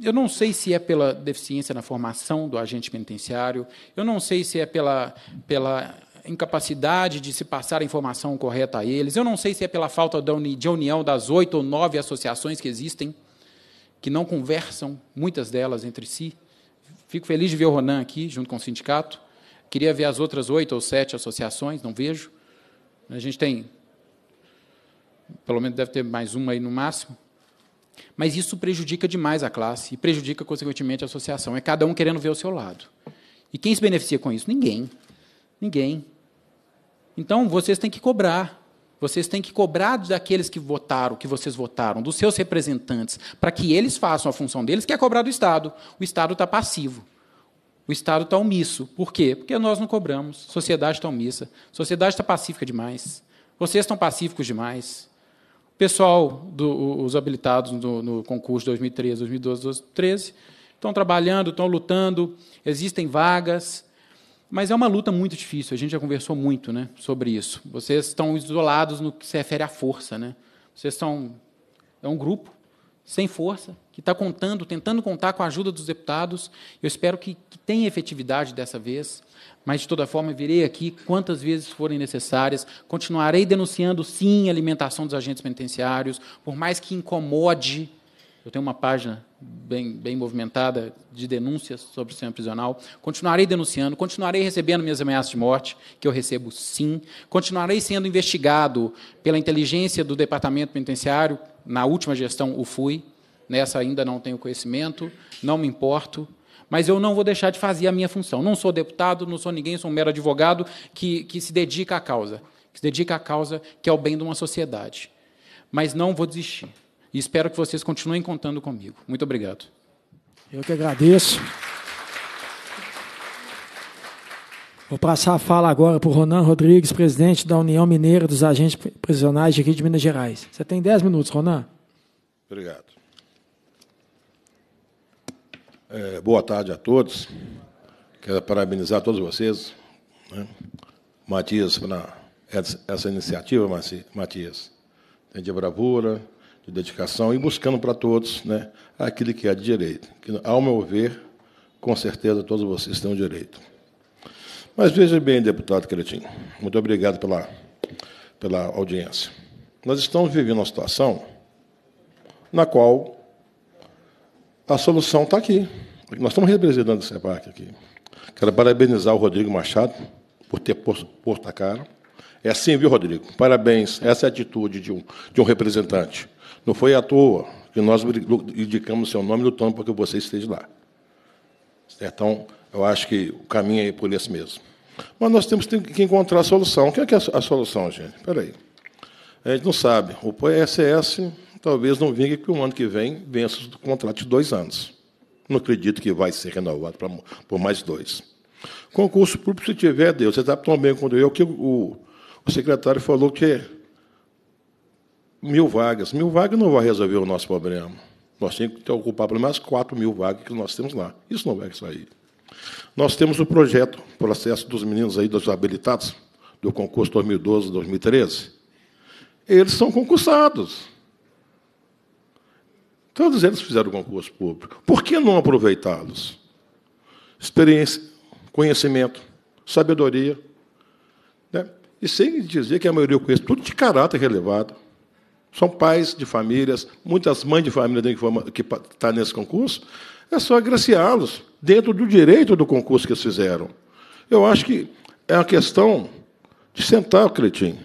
eu não sei se é pela deficiência na formação do agente penitenciário, eu não sei se é pela, pela incapacidade de se passar a informação correta a eles, eu não sei se é pela falta de união das oito ou nove associações que existem, que não conversam, muitas delas, entre si. Fico feliz de ver o Ronan aqui, junto com o sindicato. Queria ver as outras oito ou sete associações, não vejo. A gente tem, pelo menos deve ter mais uma aí no máximo. Mas isso prejudica demais a classe e prejudica, consequentemente, a associação. É cada um querendo ver o seu lado. E quem se beneficia com isso? Ninguém. Ninguém. Então, vocês têm que cobrar. Vocês têm que cobrar daqueles que votaram, que vocês votaram, dos seus representantes, para que eles façam a função deles, que é cobrar do Estado. O Estado está passivo. O Estado está omisso. Por quê? Porque nós não cobramos. sociedade está omissa. sociedade está pacífica demais. Vocês estão pacíficos demais. Pessoal dos do, habilitados no concurso 2013, 2012, 2013 estão trabalhando, estão lutando, existem vagas, mas é uma luta muito difícil. A gente já conversou muito né, sobre isso. Vocês estão isolados no que se refere à força. Né? Vocês são é um grupo sem força, que está contando, tentando contar com a ajuda dos deputados. Eu espero que, que tenha efetividade dessa vez, mas de toda forma virei aqui quantas vezes forem necessárias. Continuarei denunciando, sim, a alimentação dos agentes penitenciários, por mais que incomode. Eu tenho uma página bem, bem movimentada de denúncias sobre o sistema prisional. Continuarei denunciando, continuarei recebendo minhas ameaças de morte, que eu recebo sim. Continuarei sendo investigado pela inteligência do Departamento Penitenciário, na última gestão o fui, nessa ainda não tenho conhecimento, não me importo, mas eu não vou deixar de fazer a minha função. Não sou deputado, não sou ninguém, sou um mero advogado que, que se dedica à causa, que se dedica à causa que é o bem de uma sociedade. Mas não vou desistir. E espero que vocês continuem contando comigo. Muito obrigado. Eu que agradeço. Vou passar a fala agora para o Ronan Rodrigues, presidente da União Mineira dos Agentes Prisionais de aqui de Minas Gerais. Você tem 10 minutos, Ronan. Obrigado. É, boa tarde a todos. Quero parabenizar todos vocês. Né? Matias, essa iniciativa, Matias, de bravura, de dedicação e buscando para todos né, aquilo que é de direito. Que, ao meu ver, com certeza todos vocês têm o direito. Mas veja bem, deputado Cretinho, muito obrigado pela, pela audiência. Nós estamos vivendo uma situação na qual a solução está aqui. Nós estamos representando o SEPAC aqui. Quero parabenizar o Rodrigo Machado por ter posto, posto a cara. É assim, viu, Rodrigo? Parabéns. Essa é a atitude de um, de um representante. Não foi à toa que nós indicamos seu nome no tom para que você esteja lá. Então, eu acho que o caminho é por esse mesmo. Mas nós temos que encontrar a solução. O que é, é a solução, gente? Espera aí. A gente não sabe. O PSS talvez não venha que o ano que vem vença o contrato de dois anos. Não acredito que vai ser renovado pra, por mais dois. Concurso público, se tiver, Deus, você está tão bem quando eu, que o, o secretário falou que mil vagas. Mil vagas não vai resolver o nosso problema. Nós temos que ocupar pelo menos 4 mil vagas que nós temos lá. Isso não vai sair. Nós temos o projeto, por acesso dos meninos aí, dos habilitados, do concurso 2012, 2013. Eles são concursados. Todos eles fizeram concurso público. Por que não aproveitá-los? Experiência, conhecimento, sabedoria. Né? E sem dizer que a maioria eu conheço, tudo de caráter relevado. São pais de famílias, muitas mães de família que estão tá nesse concurso. É só agraciá-los dentro do direito do concurso que eles fizeram. Eu acho que é uma questão de sentar o Cretim.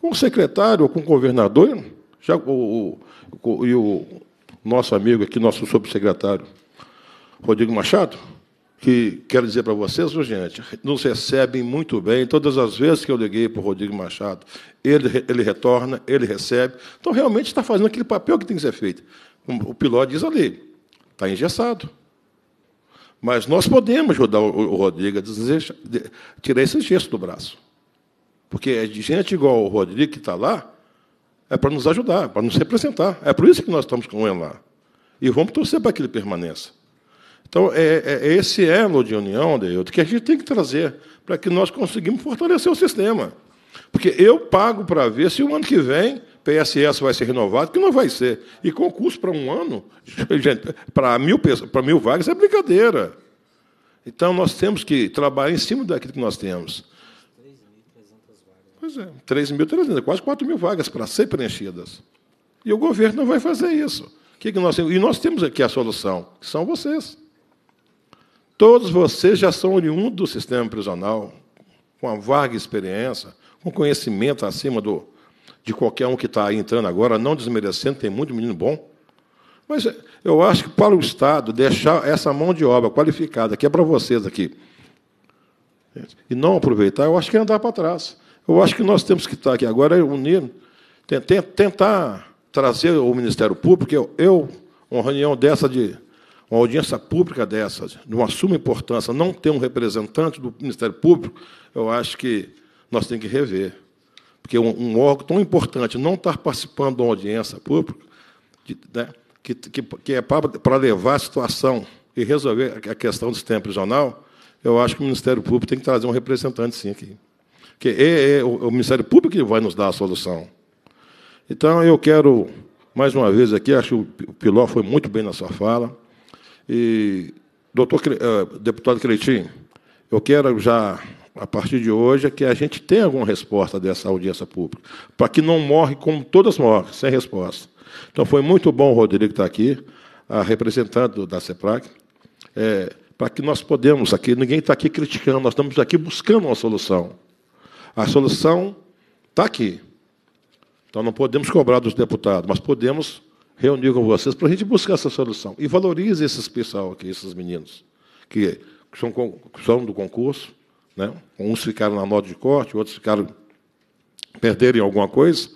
Com o secretário ou com o governador, já, o, o, e o nosso amigo aqui, nosso subsecretário, Rodrigo Machado, que quero dizer para vocês, gente, nos recebem muito bem. Todas as vezes que eu liguei para o Rodrigo Machado, ele, ele retorna, ele recebe. Então, realmente está fazendo aquele papel que tem que ser feito. O piloto diz ali, está engessado. Mas nós podemos ajudar o Rodrigo a tirar esse gesto do braço. Porque é gente igual o Rodrigo que está lá, é para nos ajudar, para nos representar. É por isso que nós estamos com ele lá. E vamos torcer para que ele permaneça. Então, é, é, é esse elo de união, outro que a gente tem que trazer para que nós conseguimos fortalecer o sistema. Porque eu pago para ver se o ano que vem PSS vai ser renovado, que não vai ser. E concurso para um ano, <laughs> para mil, para mil vagas, é brincadeira. Então, nós temos que trabalhar em cima daquilo que nós temos. 3.300 vagas. Pois é, 3.300, quase 4.000 mil vagas para ser preenchidas. E o governo não vai fazer isso. O que, que nós temos? E nós temos aqui a solução, que são vocês. Todos vocês já são oriundos do sistema prisional, com uma vaga experiência, com conhecimento acima do, de qualquer um que está entrando agora, não desmerecendo, tem muito menino bom. Mas eu acho que para o Estado deixar essa mão de obra qualificada, que é para vocês aqui, e não aproveitar, eu acho que é andar para trás. Eu acho que nós temos que estar tá aqui agora é unindo, tentar trazer o Ministério Público, eu, eu uma reunião dessa de uma audiência pública dessa, de uma suma importância, não ter um representante do Ministério Público, eu acho que nós temos que rever. Porque um, um órgão tão importante não estar tá participando de uma audiência pública, de, né, que, que, que, é para levar a situação e resolver a questão do sistema prisional, eu acho que o Ministério Público tem que trazer um representante, sim, aqui. Porque é, é o, o Ministério Público que vai nos dar a solução. Então, eu quero, mais uma vez aqui, acho que o Piló foi muito bem na sua fala. E, doutor, eh, deputado Cretim, eu quero já a partir de hoje, é que a gente tenha alguma resposta dessa audiência pública, para que não morre como todas morrem, sem resposta. Então, foi muito bom o Rodrigo estar aqui, a representante da CEPLAC, é, para que nós podemos aqui, ninguém está aqui criticando, nós estamos aqui buscando uma solução. A solução está aqui. Então, não podemos cobrar dos deputados, mas podemos reunir com vocês para a gente buscar essa solução. E valorize esses pessoal aqui, esses meninos, que são, são do concurso, né? Uns ficaram na nota de corte, outros ficaram perderem alguma coisa,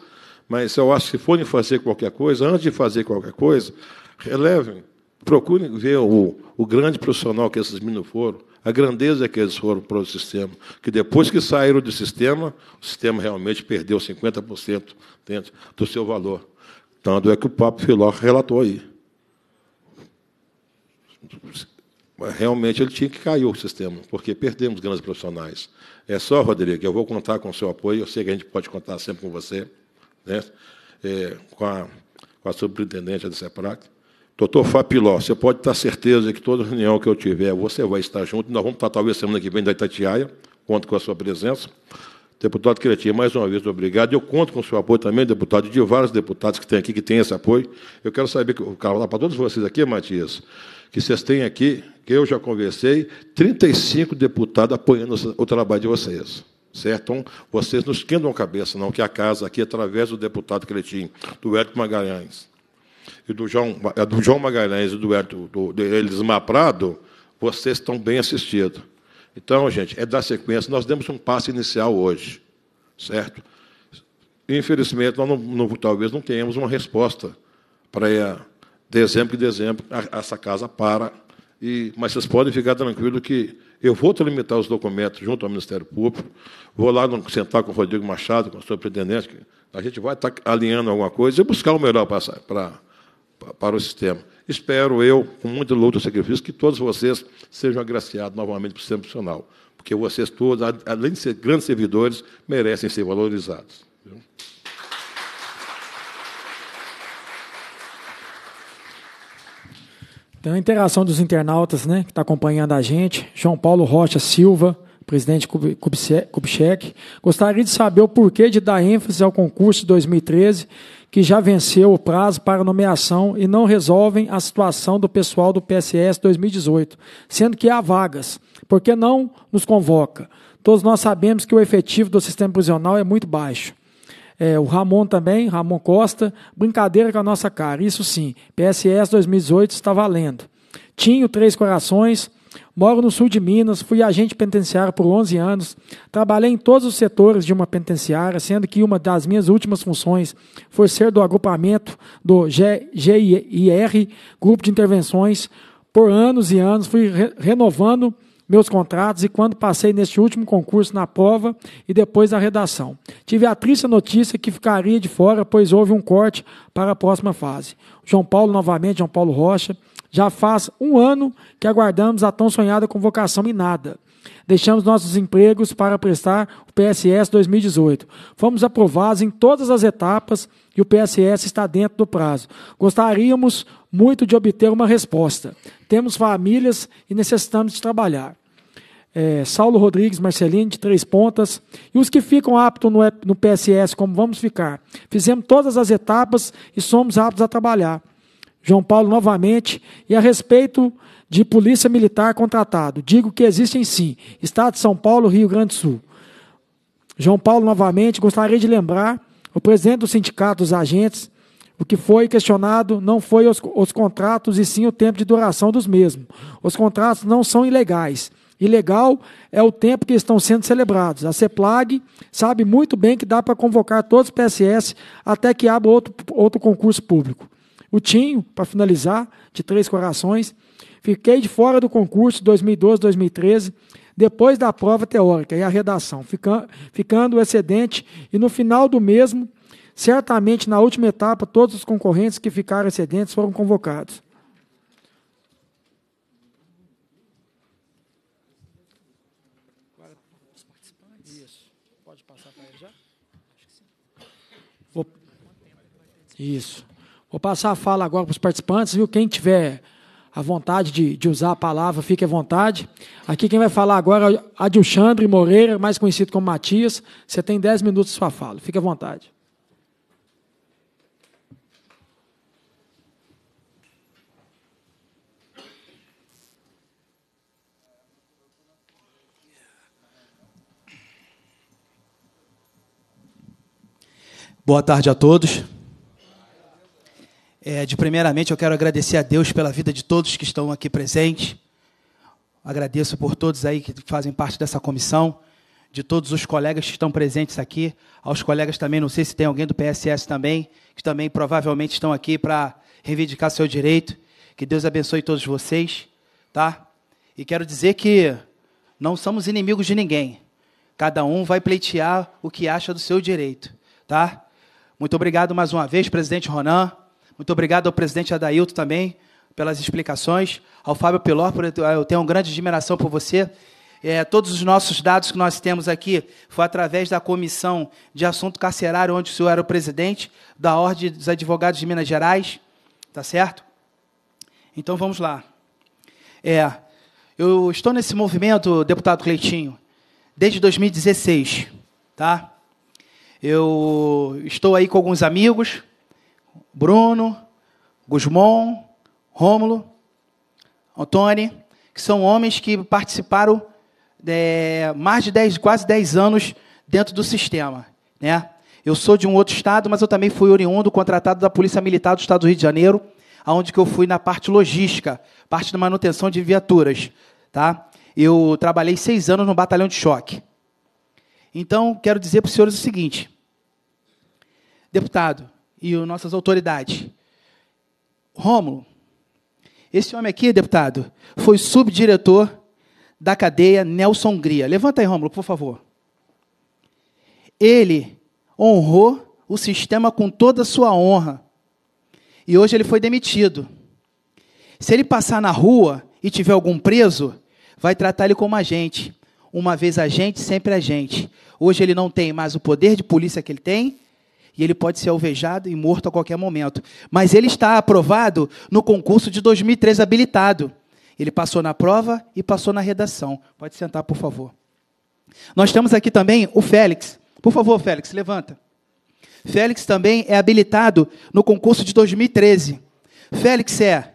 mas eu acho que se forem fazer qualquer coisa, antes de fazer qualquer coisa, relevem, procurem ver o, o grande profissional que esses meninos foram, a grandeza que eles foram para o sistema, que depois que saíram do sistema, o sistema realmente perdeu 50% dentro do seu valor. Tanto é que o Papa Filó relatou aí realmente ele tinha que cair o sistema, porque perdemos grandes profissionais. É só, Rodrigo, eu vou contar com o seu apoio, eu sei que a gente pode contar sempre com você, né? É, com, a, com a superintendente da CEPRAC. Doutor Fapiló, você pode estar certeza que toda reunião que eu tiver, você vai estar junto, nós vamos estar talvez semana que vem da Itatiaia, conto com a sua presença. Deputado Cretinha, mais uma vez, obrigado. Eu conto com o seu apoio também, deputado, e de vários deputados que têm aqui, que têm esse apoio. Eu quero saber, que, para todos vocês aqui, Matias, que vocês têm aqui, que eu já conversei, 35 deputados apoiando o trabalho de vocês. Certo? Então, vocês não esquentam a cabeça, não, que a casa aqui, através do deputado Cretinho, do Hélio Magalhães, e do João, é, do João Magalhães e do, Hélio, do, do Elismar Prado, vocês estão bem assistidos. Então, gente, é dar sequência. Nós demos um passo inicial hoje, certo? Infelizmente, nós não, não, talvez não tenhamos uma resposta para eh, dezembro e dezembro essa casa para. E, mas vocês podem ficar tranquilos que eu vou limitar os documentos junto ao Ministério Público, vou lá sentar com o Rodrigo Machado, com o superintendente, que a gente vai estar tá alinhando alguma coisa e buscar o melhor para, para, para o sistema. Espero eu, com muito luto e sacrifício, que todos vocês sejam agraciados novamente para o profissional, porque vocês todos, além de ser grandes servidores, merecem ser valorizados. Então, Tem a interação dos internautas, né, que está acompanhando a gente. João Paulo Rocha Silva, presidente Kubitschek, gostaria de saber o porquê de dar ênfase ao concurso de 2013, que já venceu o prazo para nomeação e não resolvem a situação do pessoal do PSS 2018, sendo que há vagas. Por que não nos convoca? Todos nós sabemos que o efetivo do sistema prisional é muito baixo. É, o Ramon também, Ramon Costa, brincadeira com a nossa cara, isso sim, PSS 2018 está valendo. Tinho Três Corações, Moro no sul de Minas, fui agente penitenciário por 11 anos, trabalhei em todos os setores de uma penitenciária, sendo que uma das minhas últimas funções foi ser do agrupamento do GIR, Grupo de Intervenções. Por anos e anos fui re renovando meus contratos e quando passei neste último concurso na prova e depois na redação. Tive a triste notícia que ficaria de fora, pois houve um corte para a próxima fase. João Paulo, novamente, João Paulo Rocha, já faz um ano que aguardamos a tão sonhada convocação e nada. Deixamos nossos empregos para prestar o PSS 2018. Fomos aprovados em todas as etapas e o PSS está dentro do prazo. Gostaríamos muito de obter uma resposta. Temos famílias e necessitamos de trabalhar. É, Saulo Rodrigues, Marcelino, de três pontas. E os que ficam aptos no, no PSS, como vamos ficar? Fizemos todas as etapas e somos aptos a trabalhar. João Paulo novamente, e a respeito de polícia militar contratado. Digo que existem sim, Estado de São Paulo, Rio Grande do Sul. João Paulo novamente, gostaria de lembrar o presidente do sindicato dos agentes, o que foi questionado não foi os, os contratos e sim o tempo de duração dos mesmos. Os contratos não são ilegais. Ilegal é o tempo que estão sendo celebrados. A CEPLAG sabe muito bem que dá para convocar todos os PSS até que abra outro, outro concurso público. O Tinho, para finalizar, de Três Corações. Fiquei de fora do concurso 2012-2013, depois da prova teórica e a redação, fica, ficando o excedente, e no final do mesmo, certamente na última etapa, todos os concorrentes que ficaram excedentes foram convocados. Isso. Vou passar a fala agora para os participantes, viu? Quem tiver a vontade de, de, usar a palavra, fique à vontade. Aqui quem vai falar agora é Adilchandre Moreira, mais conhecido como Matias. Você tem 10 minutos de sua fala, fique à vontade. Boa tarde a todos. É, de primeiramente, eu quero agradecer a Deus pela vida de todos que estão aqui presentes. Agradeço por todos aí que fazem parte dessa comissão, de todos os colegas que estão presentes aqui, aos colegas também, não sei se tem alguém do PSS também, que também provavelmente estão aqui para reivindicar seu direito. Que Deus abençoe todos vocês, tá? E quero dizer que não somos inimigos de ninguém. Cada um vai pleitear o que acha do seu direito, tá? Muito obrigado mais uma vez, presidente Ronan muito obrigado ao presidente Adailto também pelas explicações, ao Fábio Pilor, eu tenho uma grande admiração por você. É, todos os nossos dados que nós temos aqui foi através da Comissão de Assunto Carcerário, onde o senhor era o presidente, da Ordem dos Advogados de Minas Gerais, está certo? Então vamos lá. É, eu estou nesse movimento, deputado Cleitinho, desde 2016, tá? Eu estou aí com alguns amigos, Bruno, Gusmão, Rômulo, Antônio, que são homens que participaram é, mais de 10, quase 10 anos dentro do sistema. Né? Eu sou de um outro estado, mas eu também fui oriundo, contratado da Polícia Militar do Estado do Rio de Janeiro, aonde que eu fui na parte logística, parte da manutenção de viaturas. Tá? Eu trabalhei seis anos no batalhão de choque. Então, quero dizer para os senhores o seguinte. Deputado, e as nossas autoridades. Rômulo, esse homem aqui, deputado, foi subdiretor da cadeia Nelson Gria. Levanta aí, Rômulo, por favor. Ele honrou o sistema com toda a sua honra. E hoje ele foi demitido. Se ele passar na rua e tiver algum preso, vai tratar ele como agente. Uma vez agente, sempre agente. Hoje ele não tem mais o poder de polícia que ele tem, e ele pode ser alvejado e morto a qualquer momento. Mas ele está aprovado no concurso de 2003 habilitado. Ele passou na prova e passou na redação. Pode sentar, por favor. Nós temos aqui também o Félix. Por favor, Félix, levanta. Félix também é habilitado no concurso de 2013. Félix é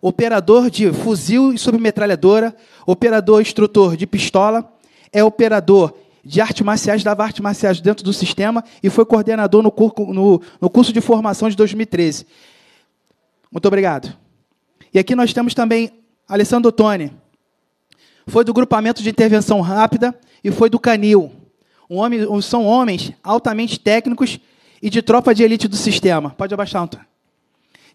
operador de fuzil e submetralhadora, operador instrutor de pistola, é operador de artes marciais, dava artes marciais dentro do sistema e foi coordenador no, curso, no, no curso de formação de 2013. Muito obrigado. E aqui nós temos também Alessandro Toni. Foi do grupamento de intervenção rápida e foi do Canil. Um homem, são homens altamente técnicos e de tropa de elite do sistema. Pode abaixar, Antônio.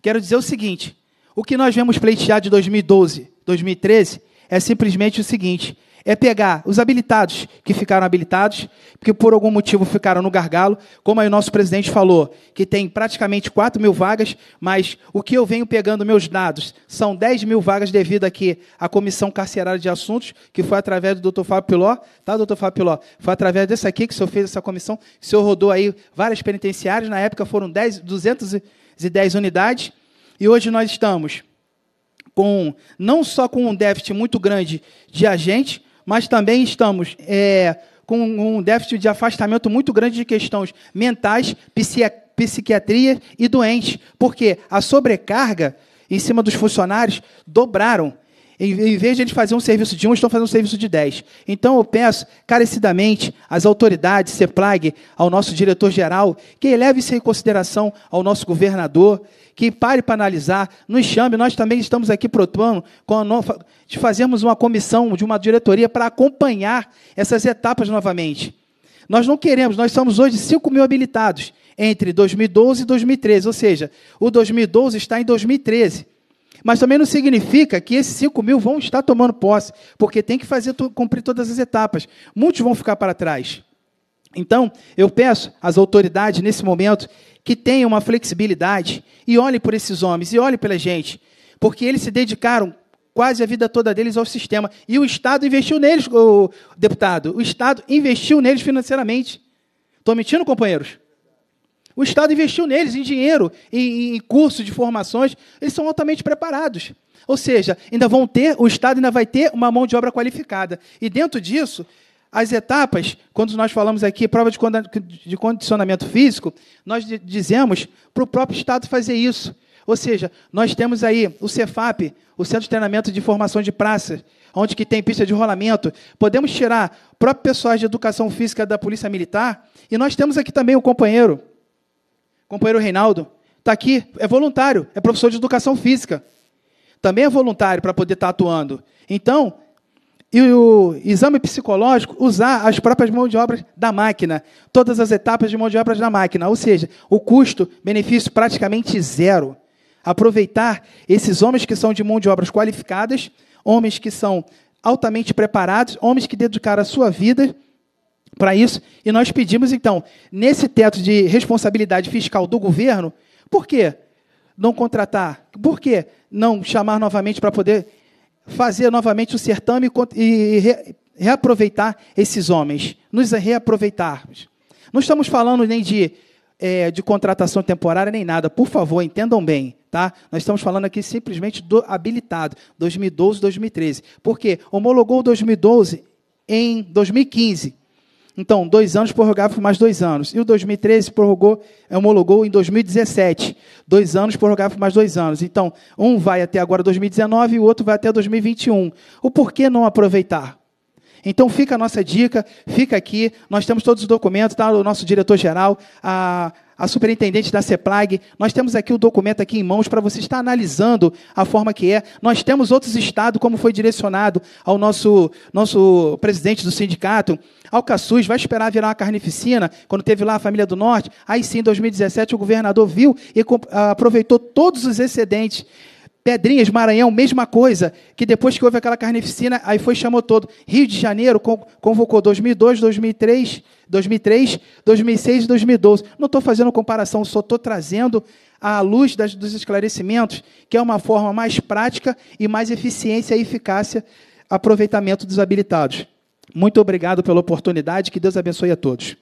Quero dizer o seguinte: o que nós vemos pleitear de 2012, 2013 é simplesmente o seguinte: é pegar os habilitados que ficaram habilitados, que por algum motivo ficaram no gargalo, como aí o nosso presidente falou, que tem praticamente 4 mil vagas, mas o que eu venho pegando meus dados são 10 mil vagas devido aqui à Comissão Carcerária de Assuntos, que foi através do Dr. Fábio Piló, tá, Dr. Fábio Piló? Foi através desse aqui que o senhor fez essa comissão, que o senhor rodou aí várias penitenciárias, na época foram 10, 210 unidades, e hoje nós estamos com não só com um déficit muito grande de agente, mas também estamos é, com um déficit de afastamento muito grande de questões mentais, psiquiatria e doentes, porque a sobrecarga em cima dos funcionários dobraram. Em, vez de eles fazerem um serviço de um, estão fazendo um serviço de dez. Então eu peço carecidamente às autoridades, CEPLAG, ao nosso diretor-geral, que eleve isso em consideração ao nosso governador, que pare para analisar, nos chame. Nós também estamos aqui propondo de fazermos uma comissão, de uma diretoria para acompanhar essas etapas novamente. Nós não queremos, nós somos hoje 5 mil habilitados entre 2012 e 2013, ou seja, o 2012 está em 2013. Mas também não significa que esses 5 mil vão estar tomando posse, porque tem que fazer cumprir todas as etapas. Muitos vão ficar para trás. Então, eu peço às autoridades nesse momento que tenha uma flexibilidade e olhe por esses homens e olhe pela gente, porque eles se dedicaram quase a vida toda deles ao sistema e o Estado investiu neles, o deputado, o Estado investiu neles financeiramente. Estou mentindo, companheiros? O Estado investiu neles em dinheiro, em, em cursos de formações, eles são altamente preparados. Ou seja, ainda vão ter, o Estado ainda vai ter uma mão de obra qualificada. E dentro disso, as etapas, quando nós falamos aqui, prova de condicionamento físico, nós dizemos para o próprio Estado fazer isso. Ou seja, nós temos aí o Cefap, o Centro de Treinamento de Formação de Praças, onde que tem pista de rolamento. Podemos tirar próprio pessoal de educação física da Polícia Militar. E nós temos aqui também o companheiro, o companheiro Reinaldo, está aqui, é voluntário, é professor de educação física. Também é voluntário para poder estar tá atuando. Então, e o exame psicológico usar as próprias mãos de obras da máquina, todas as etapas de mão de obras da máquina, ou seja, o custo-benefício praticamente zero. Aproveitar esses homens que são de mão de obras qualificadas, homens que são altamente preparados, homens que dedicaram a sua vida para isso, e nós pedimos então, nesse teto de responsabilidade fiscal do governo, por quê? Não contratar? Por que Não chamar novamente para poder fazer novamente o certame e reaproveitar esses homens, nos reaproveitarmos. Não estamos falando nem de, é, de contratação temporária nem nada, por favor, entendam bem. Tá? Nós estamos falando aqui simplesmente do habilitado, 2012, 2013. Porque homologou 2012 em 2015, então, dois anos prorrogava por mais dois anos. E o 2013 prorrogou, homologou em 2017. Dois anos prorrogava por mais dois anos. Então, um vai até agora 2019 e o outro vai até 2021. O porquê não aproveitar? Então fica a nossa dica, fica aqui, nós temos todos os documentos, tá? O nosso diretor-geral, a, a superintendente da CEPLAG, nós temos aqui o documento aqui em mãos para você estar analisando a forma que é. Nós temos outros estados, como foi direcionado ao nosso, nosso presidente do sindicato, Alcaçuz, vai esperar virar uma carnificina, quando teve lá a família do Norte. Aí sim, em 2017, o governador viu e ah, aproveitou todos os excedentes Pedrinhas, Maranhão, mesma coisa, que depois que houve aquela carneficina, aí foi chamou todo. Rio de Janeiro convocou 2002, 2003, 2003, 2006 e 2012. Não estou fazendo comparação, só estou trazendo à luz das, dos esclarecimentos, que é uma forma mais prática e mais eficiência e eficácia aproveitamento dos habilitados. Muito obrigado pela oportunidade, que Deus abençoe a todos.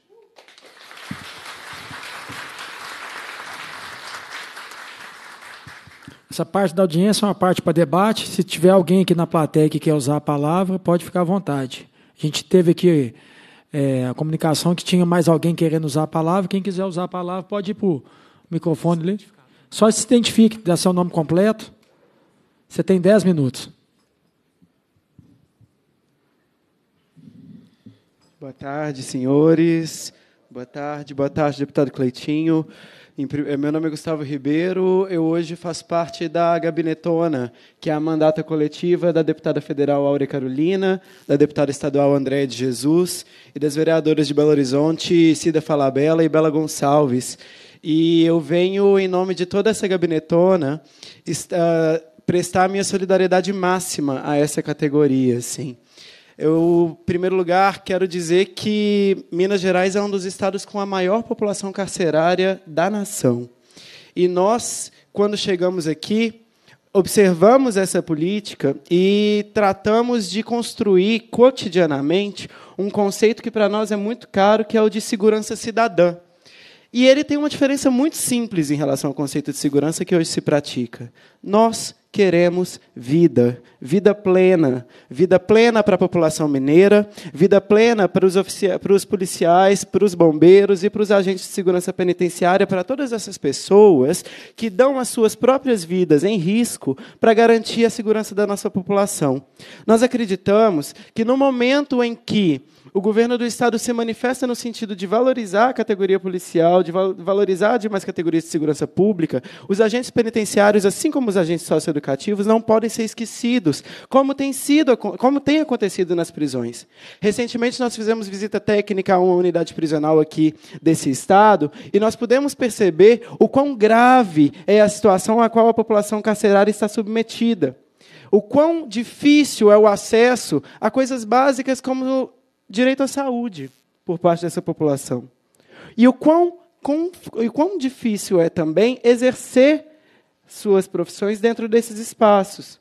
Essa parte da audiência é uma parte para debate. Se tiver alguém aqui na plateia que quer usar a palavra, pode ficar à vontade. A gente teve aqui é, a comunicação que tinha mais alguém querendo usar a palavra. Quem quiser usar a palavra, pode ir para o microfone ali. Só se identifique, dá seu nome completo. Você tem 10 minutos. Boa tarde, senhores. Boa tarde, boa tarde, deputado Cleitinho. Eh, meu nome é Gustavo Ribeiro, eu hoje faço parte da Gabinetona, que é a mandata coletiva da deputada federal Áurea Carolina, da deputada estadual Andréa de Jesus e das vereadoras de Belo Horizonte, Cida Falabella e Bela Gonçalves. E eu venho, em nome de toda essa Gabinetona, ah, prestar minha solidariedade máxima a essa categoria. Assim. Eu, em primeiro lugar, quero dizer que Minas Gerais é um dos estados com a maior população carcerária da nação. E nós, quando chegamos aqui, observamos essa política e tratamos de construir cotidianamente um conceito que para nós é muito caro, que é o de segurança cidadã. E ele tem uma diferença muito simples em relação ao conceito de segurança que hoje se pratica. Nós, queremos vida, vida plena, vida plena para a população mineira, vida plena para os, para os policiais, para os bombeiros e para os agentes de segurança penitenciária, para todas essas pessoas que dão as suas próprias vidas em risco para garantir a segurança da nossa população. Nós acreditamos que no momento em que o governo do Estado se manifesta no sentido de valorizar a categoria policial, de valorizar demais categorias de segurança pública. Os agentes penitenciários, assim como os agentes socioeducativos, não podem ser esquecidos, como tem, sido, como tem acontecido nas prisões. Recentemente, nós fizemos visita técnica a uma unidade prisional aqui desse Estado e nós pudemos perceber o quão grave é a situação a qual a população carcerária está submetida o quão difícil é o acesso a coisas básicas como direito à saúde por parte dessa população. E o quão, e quão difícil é também exercer suas profissões dentro desses espaços.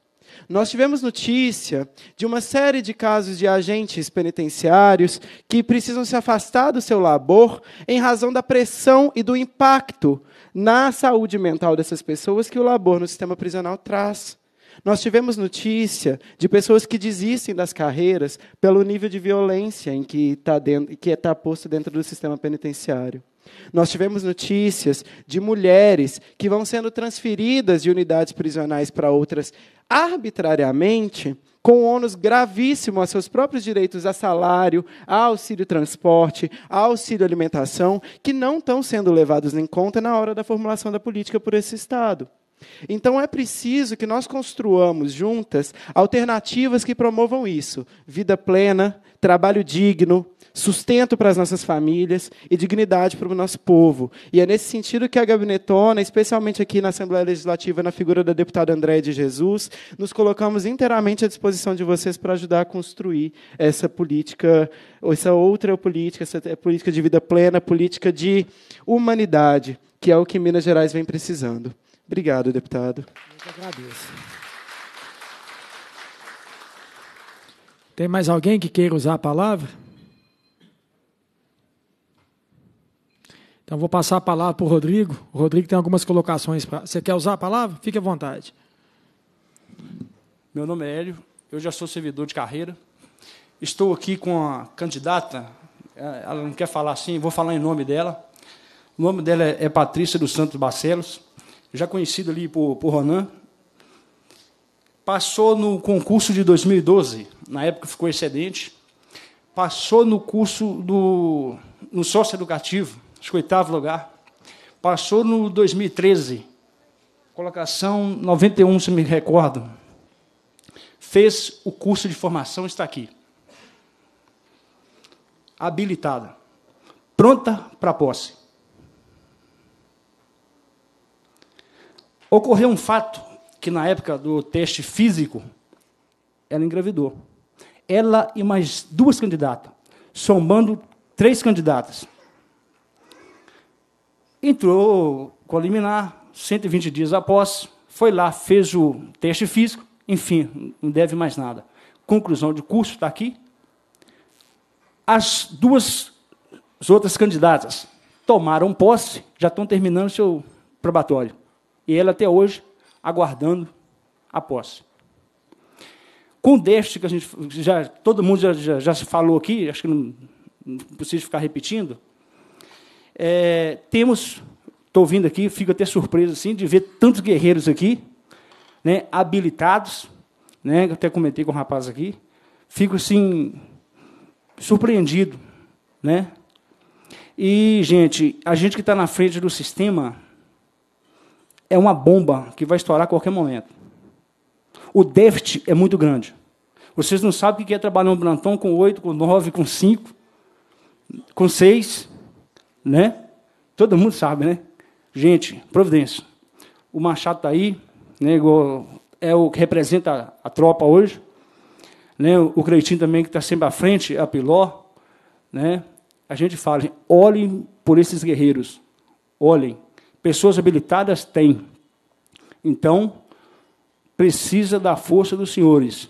Nós tivemos notícia de uma série de casos de agentes penitenciários que precisam se afastar do seu labor em razão da pressão e do impacto na saúde mental dessas pessoas que o labor no sistema prisional traz. Nós tivemos notícia de pessoas que desistem das carreiras pelo nível de violência em que está tá posto dentro do sistema penitenciário. Nós tivemos notícias de mulheres que vão sendo transferidas de unidades prisionais para outras arbitrariamente, com ônus gravíssimo aos seus próprios direitos a salário, a auxílio transporte, a auxílio alimentação, que não estão sendo levados em conta na hora da formulação da política por esse Estado. Então é preciso que nós construamos juntas alternativas que promovam isso: vida plena, trabalho digno, sustento para as nossas famílias e dignidade para o nosso povo. E é nesse sentido que a Gabinetona, especialmente aqui na Assembleia Legislativa, na figura da deputada Andréia de Jesus, nos colocamos inteiramente à disposição de vocês para ajudar a construir essa política, essa outra política, essa é política de vida plena, política de humanidade, que é o que Minas Gerais vem precisando. Obrigado, deputado. Eu que agradeço. Tem mais alguém que queira usar a palavra? Então, vou passar a palavra para o Rodrigo. O Rodrigo tem algumas colocações. para. Você quer usar a palavra? Fique à vontade. Meu nome é Hélio, eu já sou servidor de carreira. Estou aqui com a candidata, é, ela não quer falar assim, vou falar em nome dela. O nome dela é, é Patrícia dos Santos Barcelos já conhecido ali por, por Ronan, passou no concurso de 2012, na época ficou excedente, passou no curso do no sócio educativo, acho que oitavo lugar, passou no 2013, colocação 91, se me recordo, fez o curso de formação, está aqui, habilitada, pronta para posse. Ocorreu um fato que, na época do teste físico, ela engravidou. Ela e mais duas candidatas, somando três candidatas. Entrou com a liminar, 120 dias após, foi lá, fez o teste físico, enfim, não deve mais nada. Conclusão de curso está aqui. As duas as outras candidatas tomaram posse, já estão terminando seu probatório e ele até hoje aguardando a posse. Com deste que a gente já todo mundo já, já, já falou aqui, acho que não, não preciso ficar repetindo, é, temos, estou vindo aqui, fico até surpreso assim de ver tantos guerreiros aqui, né, habilitados, né, até comentei com o um rapaz aqui, fico assim surpreendido, né? E gente, a gente que está na frente do sistema é uma bomba que vai estourar a qualquer momento. O déficit é muito grande. Vocês não sabem o que é trabalhar um plantão com oito, com nove, com cinco, com seis, né? Todo mundo sabe, né? Gente, providência. O Machado está aí, né, é o que representa a tropa hoje. Né? O Creitinho também, que está sempre à frente, é a Piló. Né? A gente fala, olhem por esses guerreiros. Olhem. Pessoas habilitadas tem. Então, precisa da força dos senhores.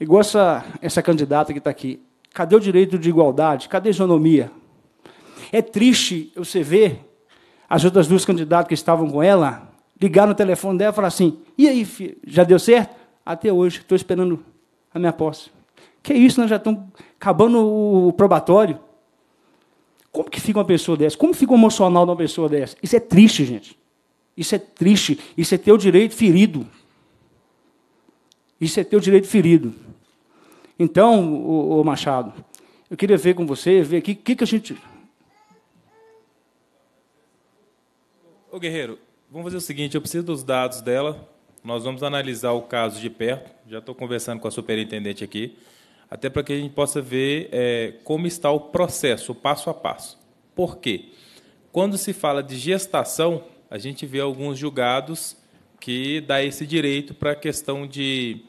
Igual essa, essa candidata que está aqui. Cadê o direito de igualdade? Cadê a isonomia? É triste você ver as outras duas candidatas que estavam com ela ligar no telefone dela e falar assim: e aí, filho, já deu certo? Até hoje, estou esperando a minha posse. Que isso, nós né? já estamos acabando o probatório. Como que fica uma pessoa dessa? Como fica o emocional de uma pessoa dessa? Isso é triste, gente. Isso é triste. Isso é teu direito ferido. Isso é teu direito ferido. Então, o Machado, eu queria ver com você, ver aqui, o que, que a gente. Ô Guerreiro, vamos fazer o seguinte: eu preciso dos dados dela. Nós vamos analisar o caso de perto. Já estou conversando com a superintendente aqui até para que a gente possa ver é, como está o processo, passo a passo. Por quê? Quando se fala de gestação, a gente vê alguns julgados que dá esse direito para a questão de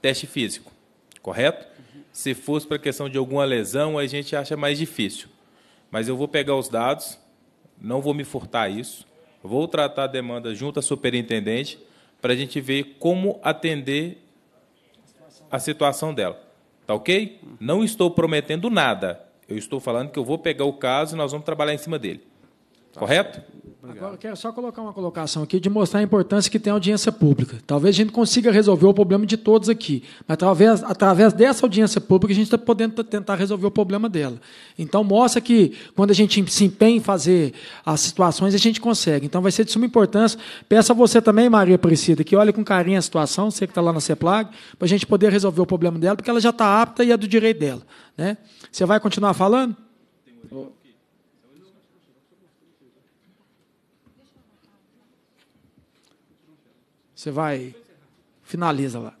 teste físico, correto? Se fosse para a questão de alguma lesão, a gente acha mais difícil. Mas eu vou pegar os dados, não vou me furtar isso, vou tratar a demanda junto à superintendente para a gente ver como atender a situação dela. Tá ok? Não estou prometendo nada. Eu estou falando que eu vou pegar o caso e nós vamos trabalhar em cima dele. Tá. Correto? Agora, quero só colocar uma colocação aqui de mostrar a importância que tem a audiência pública. Talvez a gente consiga resolver o problema de todos aqui, mas talvez através dessa audiência pública a gente está podendo tentar resolver o problema dela. Então, mostra que quando a gente se empenha em fazer as situações, a gente consegue. Então, vai ser de suma importância. Peço a você também, Maria Aparecida, que olhe com carinho a situação, você que está lá na CEPLAG, para a gente poder resolver o problema dela, porque ela já está apta e é do direito dela. Né? Você vai continuar falando? Tem Você vai. Finaliza lá.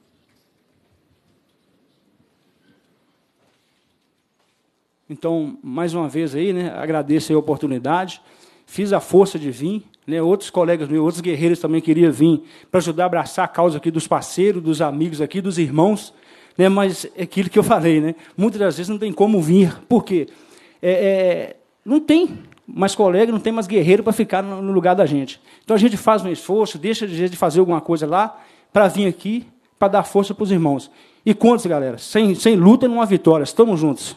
Então, mais uma vez aí, né, agradeço a oportunidade. Fiz a força de vir. Né, outros colegas meus, outros guerreiros também queriam vir para ajudar a abraçar a causa aqui dos parceiros, dos amigos aqui, dos irmãos. Né, mas é aquilo que eu falei, né? Muitas das vezes não tem como vir. Por quê? É, é, não tem mas colega não tem mais guerreiro para ficar no lugar da gente. Então a gente faz um esforço, deixa de fazer alguma coisa lá para vir aqui, para dar força para os irmãos. E conta galera, sem, sem luta não há vitória. Estamos juntos.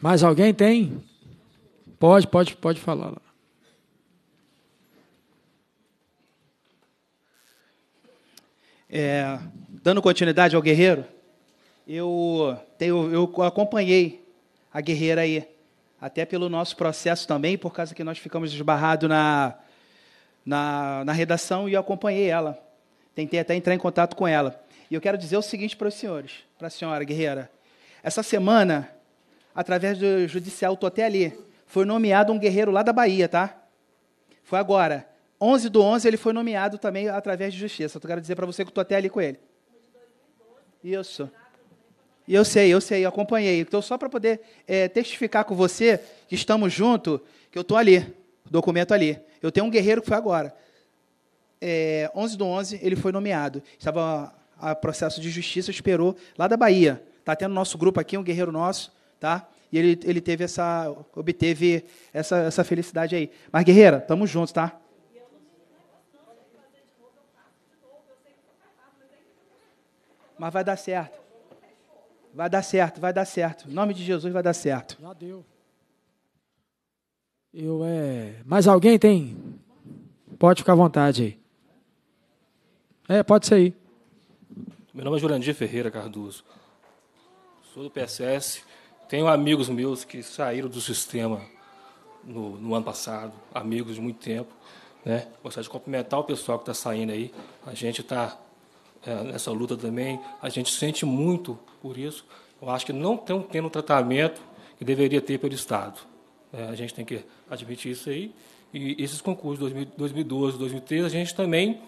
Mais alguém tem? Pode, pode, pode falar É, dando continuidade ao guerreiro, eu, tenho, eu acompanhei a guerreira aí, até pelo nosso processo também, por causa que nós ficamos esbarrados na, na, na redação e eu acompanhei ela. Tentei até entrar em contato com ela. E eu quero dizer o seguinte para os senhores, para a senhora guerreira. Essa semana, através do judicial, estou até ali, foi nomeado um guerreiro lá da Bahia, tá? Foi agora. 11 do 11 ele foi nomeado também através de justiça. Eu quero dizer para você que estou até ali com ele. Isso. E eu sei, eu sei, eu acompanhei. Então, só para poder é, testificar com você que estamos juntos, que eu estou ali, documento ali. Eu tenho um guerreiro que foi agora. É, 11 do 11, ele foi nomeado. Estava a, a processo de justiça, esperou lá da Bahia. Está tendo nosso grupo aqui, um guerreiro nosso, tá? E ele, ele teve essa, obteve essa, essa felicidade aí. Mas, guerreira, estamos juntos, tá? Mas vai dar certo. Vai dar certo, vai dar certo. Em nome de Jesus vai dar certo. Já deu. Eu é. Mais alguém tem? Pode ficar à vontade aí. É, pode ser aí. Meu nome é Jurandir Ferreira Cardoso. Sou do PSS. Tenho amigos meus que saíram do sistema no, no ano passado, amigos de muito tempo. Né? Gostaria de cumprimentar o pessoal que está saindo aí. A gente está é, nessa luta também. A gente sente muito por isso. Eu acho que não estão tendo o tratamento que deveria ter pelo Estado. É, a gente tem que admitir isso aí. E esses concursos de 2012, 2013, a gente também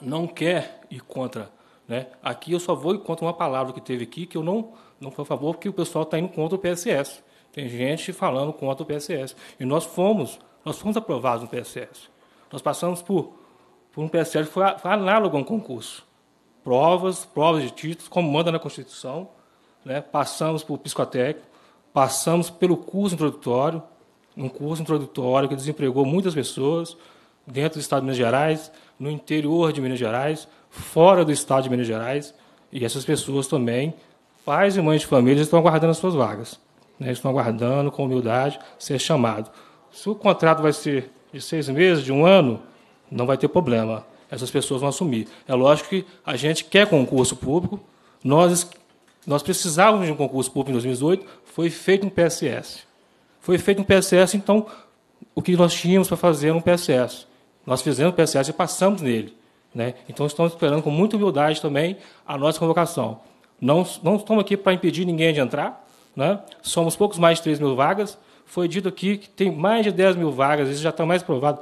não quer ir contra. Né? Aqui eu só vou ir contra uma palavra que teve aqui, que eu não, não fui a favor, porque o pessoal está indo contra o PSS. Tem gente falando contra o PSS. E nós fomos, nós fomos aprovados no PSS. Nós passamos por, por um PSS que foi análogo a um concurso provas, provas de títulos, como manda na Constituição, né? passamos pelo psicotécnico, passamos pelo curso introdutório, um curso introdutório que desempregou muitas pessoas dentro do Estado de Minas Gerais, no interior de Minas Gerais, fora do Estado de Minas Gerais, e essas pessoas também, pais e mães de família, estão aguardando as suas vagas, né? estão aguardando com humildade ser chamado. Se o contrato vai ser de seis meses, de um ano, não vai ter problema essas pessoas vão assumir. É lógico que a gente quer concurso público, nós, nós precisávamos de um concurso público em 2018, foi feito um PSS. Foi feito um PSS, então, o que nós tínhamos para fazer era um PSS. Nós fizemos o PSS e passamos nele. Né? Então, estamos esperando com muita humildade também a nossa convocação. Não, não estamos aqui para impedir ninguém de entrar, né? somos poucos mais de 3 mil vagas. Foi dito aqui que tem mais de 10 mil vagas, isso já está mais provado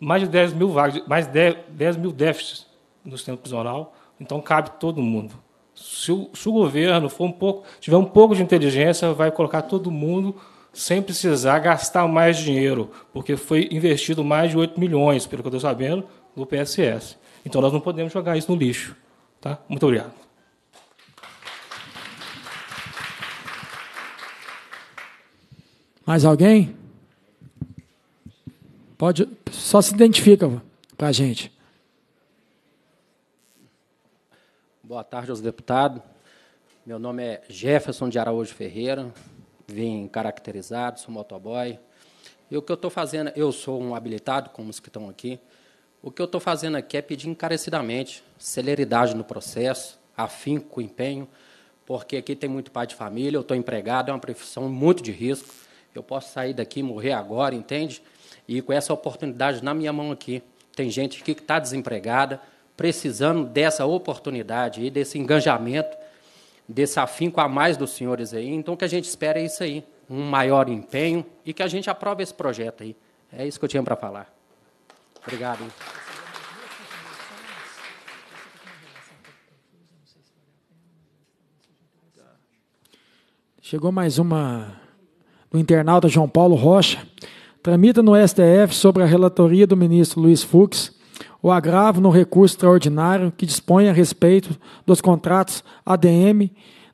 mais de 10 mil vagas, mais de 10, mil déficits no sistema prisional, então cabe todo mundo. Se o, se o, governo for um pouco, tiver um pouco de inteligência, vai colocar todo mundo sem precisar gastar mais dinheiro, porque foi investido mais de 8 milhões, pelo que eu estou sabendo, no PSS. Então nós não podemos jogar isso no lixo. Tá? Muito obrigado. Mais alguém? Pode, só se identifica para a gente. Boa tarde aos deputados. Meu nome é Jefferson de Araújo Ferreira, vim caracterizado, sou motoboy. E o que eu estou fazendo, eu sou um habilitado, como os que estão aqui. O que eu estou fazendo aqui é pedir encarecidamente celeridade no processo, afinco, empenho, porque aqui tem muito pai de família, eu estou empregado, é uma profissão muito de risco. Eu posso sair daqui e morrer agora, entende? E com essa oportunidade na minha mão aqui, tem gente que está desempregada, precisando dessa oportunidade e desse engajamento, desse afinco a mais dos senhores aí. Então, o que a gente espera é isso aí, um maior empenho e que a gente aprove esse projeto aí. É isso que eu tinha para falar. Obrigado. Hein? Chegou mais uma do internauta João Paulo Rocha. Tramita no STF, sobre a relatoria do ministro Luiz Fux, o agravo no recurso extraordinário que dispõe a respeito dos contratos ADM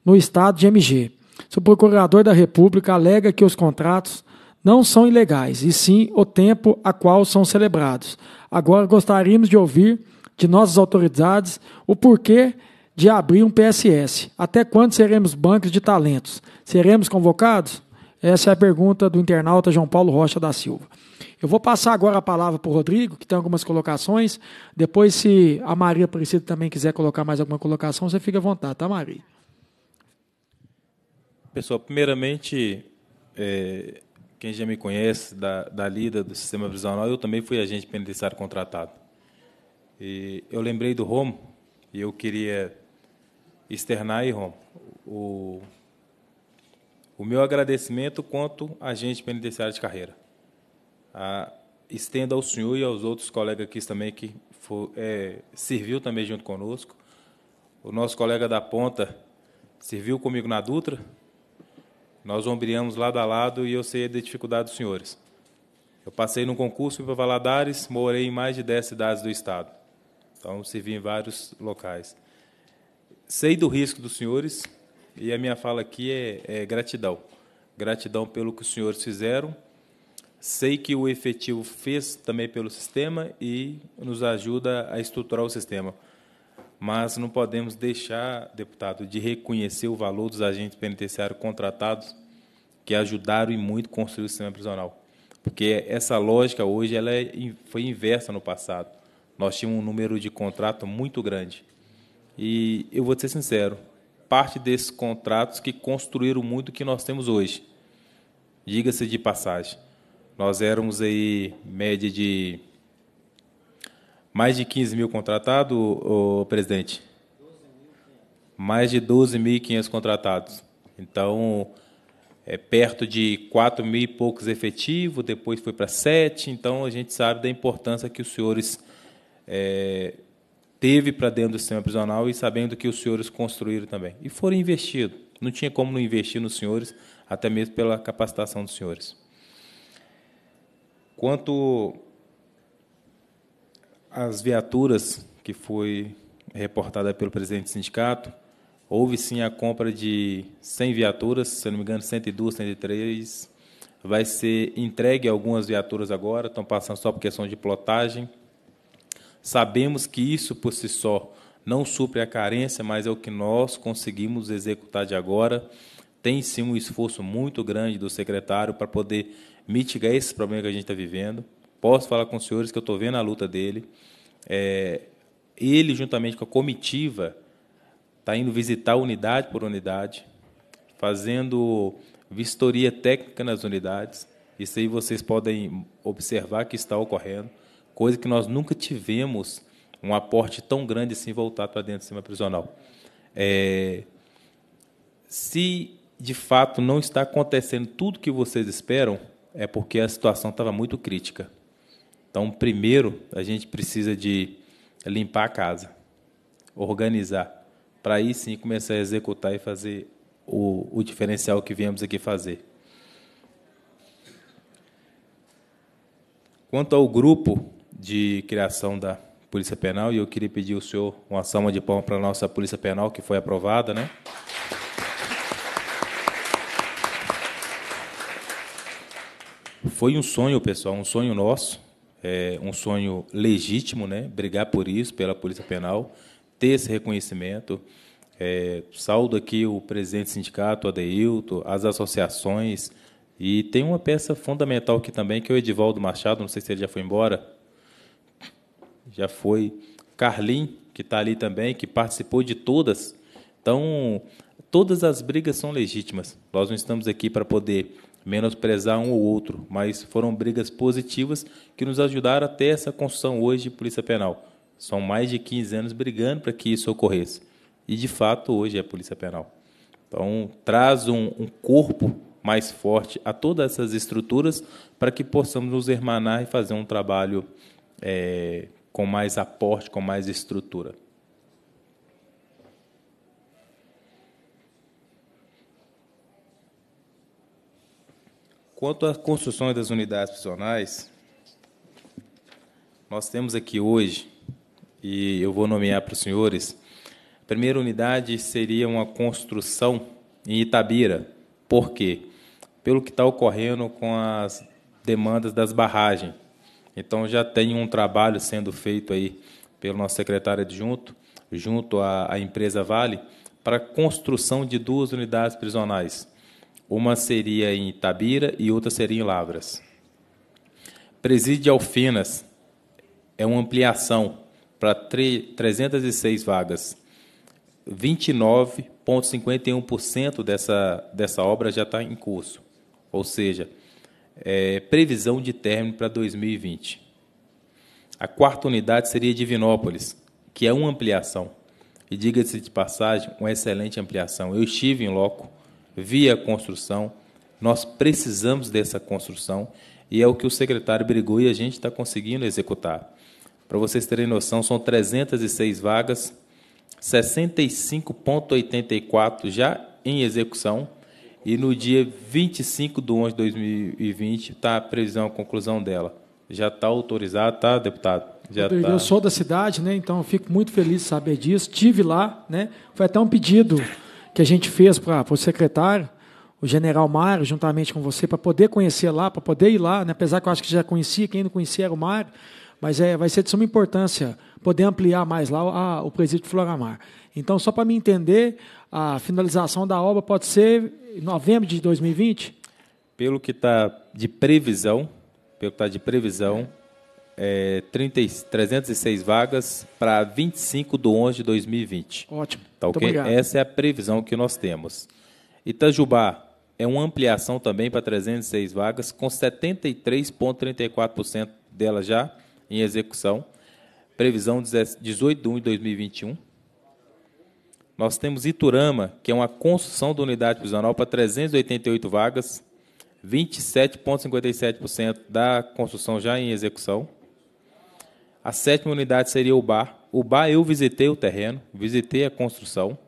no estado de MG. Se o procurador da República alega que os contratos não são ilegais, e sim o tempo a qual são celebrados. Agora gostaríamos de ouvir de nossas autoridades o porquê de abrir um PSS. Até quando seremos bancos de talentos? Seremos convocados? Essa é a pergunta do internauta João Paulo Rocha da Silva. Eu vou passar agora a palavra para o Rodrigo, que tem algumas colocações. Depois, se a Maria Aparecida também quiser colocar mais alguma colocação, você fica à vontade, tá, Maria? Pessoal, primeiramente, é, quem já me conhece da, da lida do sistema prisional, eu também fui agente penitenciário contratado. E eu lembrei do Romo, e eu queria externar aí, Romo, o, o meu agradecimento quanto agente penitenciário de carreira. Ah, estendo ao senhor e aos outros colegas aqui também que for, é, serviu também junto conosco. O nosso colega da ponta serviu comigo na Dutra. Nós ombreamos lado a lado e eu sei da dificuldade dos senhores. Eu passei num concurso para Valadares, morei em mais de 10 cidades do estado. Então, servi em vários locais. Sei do risco dos senhores, e a minha fala aqui é, é gratidão. Gratidão pelo que os senhores fizeram. Sei que o efetivo fez também pelo sistema e nos ajuda a estruturar o sistema. Mas não podemos deixar, deputado, de reconhecer o valor dos agentes penitenciários contratados que ajudaram e muito construir o sistema prisional. Porque essa lógica hoje ela é foi inversa no passado. Nós tínhamos um número de contrato muito grande. E eu vou ser sincero, parte desses contratos que construíram muito o que nós temos hoje. Diga-se de passagem. Nós éramos aí média de mais de 15 mil contratados, ô, presidente? Mais de 12.500 contratados. Então, é perto de 4 mil e poucos efetivos, depois foi para 7. Então, a gente sabe da importância que os senhores é, teve para dentro do sistema prisional e sabendo que os senhores construíram também. E foram investidos. Não tinha como não investir nos senhores, até mesmo pela capacitação dos senhores. Quanto às viaturas que foi reportada pelo presidente do sindicato, houve sim a compra de 100 viaturas, se não me engano, 102, 103. Vai ser entregue algumas viaturas agora, estão passando só por questão de plotagem Sabemos que isso por si só não supre a carência, mas é o que nós conseguimos executar de agora. Tem sim um esforço muito grande do secretário para poder mitigar esse problema que a gente está vivendo. Posso falar com os senhores que eu estou vendo a luta dele. É, ele, juntamente com a comitiva, está indo visitar unidade por unidade, fazendo vistoria técnica nas unidades. Isso aí vocês podem observar que está ocorrendo coisa que nós nunca tivemos um aporte tão grande assim voltado para dentro do sistema prisional. É, se de fato não está acontecendo tudo que vocês esperam, é porque a situação estava muito crítica. Então, primeiro, a gente precisa de limpar a casa, organizar, para aí sim começar a executar e fazer o, o diferencial que viemos aqui fazer. Quanto ao grupo, de criação da Polícia Penal e eu queria pedir ao senhor uma salva de palmas para a nossa Polícia Penal, que foi aprovada, né? Foi um sonho, pessoal, um sonho nosso, é, um sonho legítimo, né? Brigar por isso, pela Polícia Penal, ter esse reconhecimento. É, saldo aqui o presidente do sindicato, Adeilto, as associações. E tem uma peça fundamental aqui também, que é o Edivaldo Machado, não sei se ele já foi embora, já foi, Carlim, que está ali também, que participou de todas. Então, todas as brigas são legítimas. Nós não estamos aqui para poder menosprezar um ou outro, mas foram brigas positivas que nos ajudaram até essa construção hoje de Polícia Penal. São mais de 15 anos brigando para que isso ocorresse. E, de fato, hoje é Polícia Penal. Então, traz um, um corpo mais forte a todas essas estruturas para que possamos nos hermanar e fazer um trabalho é, com mais aporte, com mais estrutura. Quanto às construções das unidades prisionais, nós temos aqui hoje, e eu vou nomear para os senhores, a primeira unidade seria uma construção em Itabira. Por quê? Pelo que está ocorrendo com as demandas das barragens. Então já tem um trabalho sendo feito aí pelo nosso secretário adjunto, junto à, à empresa Vale, para a construção de duas unidades prisionais. Uma seria em Itabira e outra seria em Lavras. Presídio Alfinas é uma ampliação para 306 vagas. 29,51% dessa, dessa obra já está em curso. Ou seja, é, previsão de término para 2020. A quarta unidade seria Divinópolis, que é uma ampliação. E diga-se de passagem, uma excelente ampliação. Eu estive em loco, vi a construção, nós precisamos dessa construção e é o que o secretário brigou e a gente está conseguindo executar. Para vocês terem noção, são 306 vagas, 65,84 já em execução e no dia 25 de 11 de 2020 está a previsão, a conclusão dela. Já está autorizado, tá, deputado? Já eu, tá. eu sou da cidade, né? Então eu fico muito feliz de saber disso. Tive lá, né? Foi até um pedido que a gente fez para o secretário, o general Mário, juntamente com você, para poder conhecer lá, para poder ir lá, né? apesar que eu acho que já conhecia, quem não conhecia era o Mário, mas é, vai ser de suma importância poder ampliar mais lá a, o presídio Floramar. Então, só para me entender, a finalização da obra pode ser em novembro de 2020? Pelo que está de previsão, pelo que está de previsão, é, 30, 306 vagas para 25 de 11 de 2020. Ótimo. Tá ok. Obrigado. Essa é a previsão que nós temos. Itajubá é uma ampliação também para 306 vagas, com 73,34% delas já em execução. Previsão 18 de 1 de 2021. Nós temos Iturama, que é uma construção da unidade prisional para 388 vagas, 27,57% da construção já em execução. A sétima unidade seria o bar. O bar eu visitei o terreno, visitei a construção.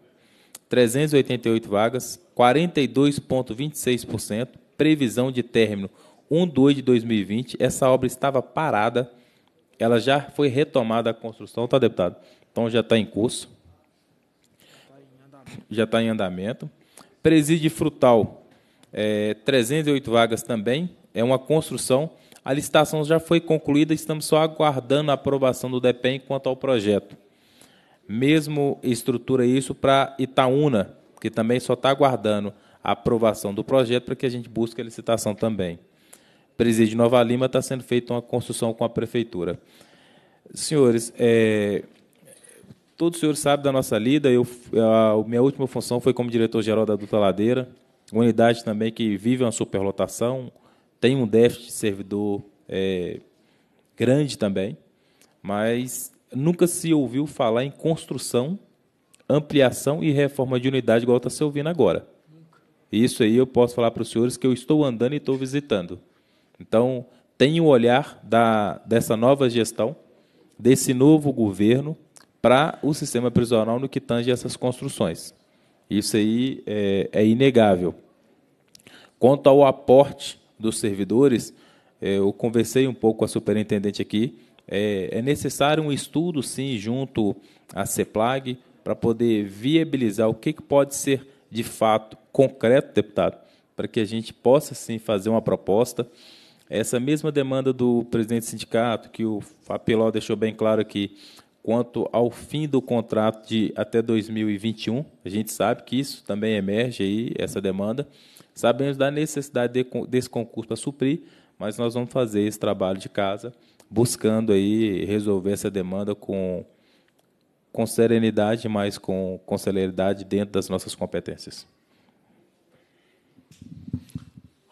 388 vagas, 42,26%, previsão de término 1 de 2 de 2020. Essa obra estava parada, ela já foi retomada a construção, tá, deputado? Então já está em curso já está em andamento. Presídio Frutal, é, 308 vagas também, é uma construção. A licitação já foi concluída, estamos só aguardando a aprovação do DEPEN quanto ao projeto. Mesmo estrutura isso para Itaúna, que também só está aguardando a aprovação do projeto para que a gente busque a licitação também. Presídio Nova Lima está sendo feita uma construção com a prefeitura. Senhores, é, Todo o senhor sabe da nossa lida. Eu, a minha última função foi como diretor-geral da Duta Ladeira, uma unidade também que vive uma superlotação, tem um déficit de servidor é, grande também, mas nunca se ouviu falar em construção, ampliação e reforma de unidade igual está se ouvindo agora. Isso aí eu posso falar para os senhores que eu estou andando e estou visitando. Então, tem o olhar da, dessa nova gestão, desse novo governo, para o sistema prisional no que tange essas construções. Isso aí é, é inegável. Quanto ao aporte dos servidores, é, eu conversei um pouco com a superintendente aqui. É, é necessário um estudo, sim, junto à CEPLAG, para poder viabilizar o que, que pode ser de fato concreto, deputado, para que a gente possa, sim, fazer uma proposta. Essa mesma demanda do presidente do sindicato, que o Fapiló deixou bem claro aqui, quanto ao fim do contrato de até 2021. A gente sabe que isso também emerge aí, essa demanda. Sabemos da necessidade de, desse concurso para suprir, mas nós vamos fazer esse trabalho de casa, buscando aí resolver essa demanda com, com serenidade, mas com, com celeridade dentro das nossas competências.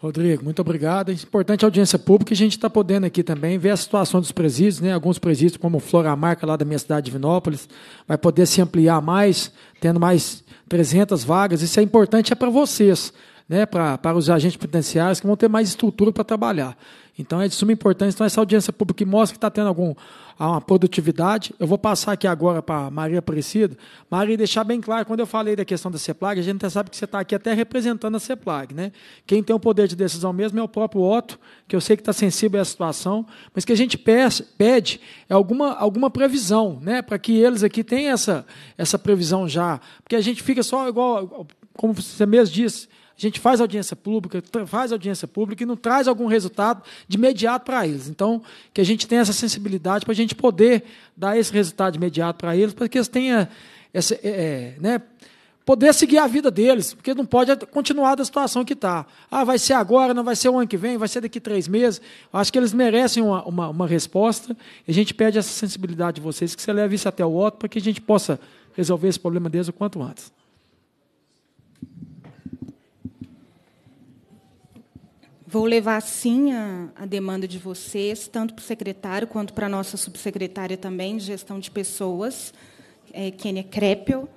Rodrigo, muito obrigado. É importante a audiência pública a gente está podendo aqui também ver a situação dos presídios, né? Alguns presídios, como Floramarca, lá da minha cidade de Vinópolis, vai poder se ampliar mais, tendo mais 300 vagas. Isso é importante é para vocês, né? para os agentes potenciais que vão ter mais estrutura para trabalhar. Então é de suma importância. Então, essa audiência pública que mostra que está tendo algum, uma produtividade. Eu vou passar aqui agora para Maria Aparecida. Maria, deixar bem claro, quando eu falei da questão da CEPLAG, a gente até sabe que você está aqui até representando a CEPLAG. Né? Quem tem o poder de decisão mesmo é o próprio Otto, que eu sei que está sensível a essa situação, mas que a gente pede é alguma, alguma previsão, né? para que eles aqui tenham essa, essa previsão já. Porque a gente fica só igual, como você mesmo disse, a gente faz audiência pública, faz audiência pública e não traz algum resultado de imediato para eles. Então, que a gente tenha essa sensibilidade para a gente poder dar esse resultado de imediato para eles, para que eles tenham essa, é, é, né, poder seguir a vida deles, porque não pode continuar da situação que está. Ah, vai ser agora, não vai ser o ano que vem, vai ser daqui três meses. Acho que eles merecem uma, uma, uma resposta. E a gente pede essa sensibilidade de vocês, que você leve isso até o voto, para que a gente possa resolver esse problema deles o quanto antes. Vou levar, sim, a, a demanda de vocês, tanto para o secretário quanto para a nossa subsecretária também de gestão de pessoas, é, Kênia Krepel.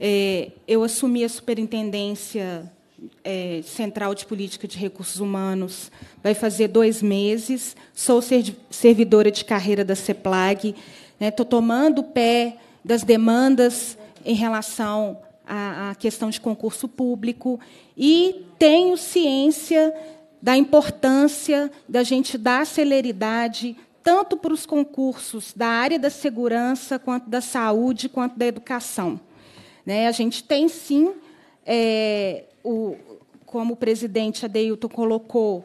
É, eu assumi a superintendência é, Central de Política de Recursos Humanos vai fazer dois meses. Sou servidora de carreira da CEPLAG. Estou né, tomando o pé das demandas em relação à, à questão de concurso público e tenho ciência da importância da gente dar celeridade tanto para os concursos da área da segurança, quanto da saúde, quanto da educação. Né? A gente tem, sim, é, o, como o presidente Adeilton colocou,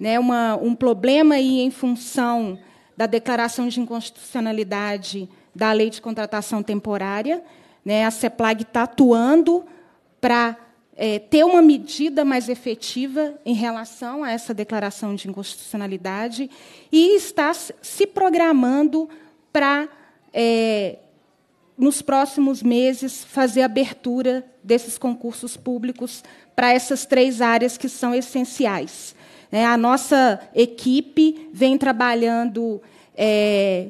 né, uma, um problema aí em função da declaração de inconstitucionalidade da lei de contratação temporária. Né? A CEPLAG está atuando para é, ter uma medida mais efetiva em relação a essa declaração de inconstitucionalidade e está se programando para, é, nos próximos meses, fazer a abertura desses concursos públicos para essas três áreas que são essenciais. É, a nossa equipe vem trabalhando é,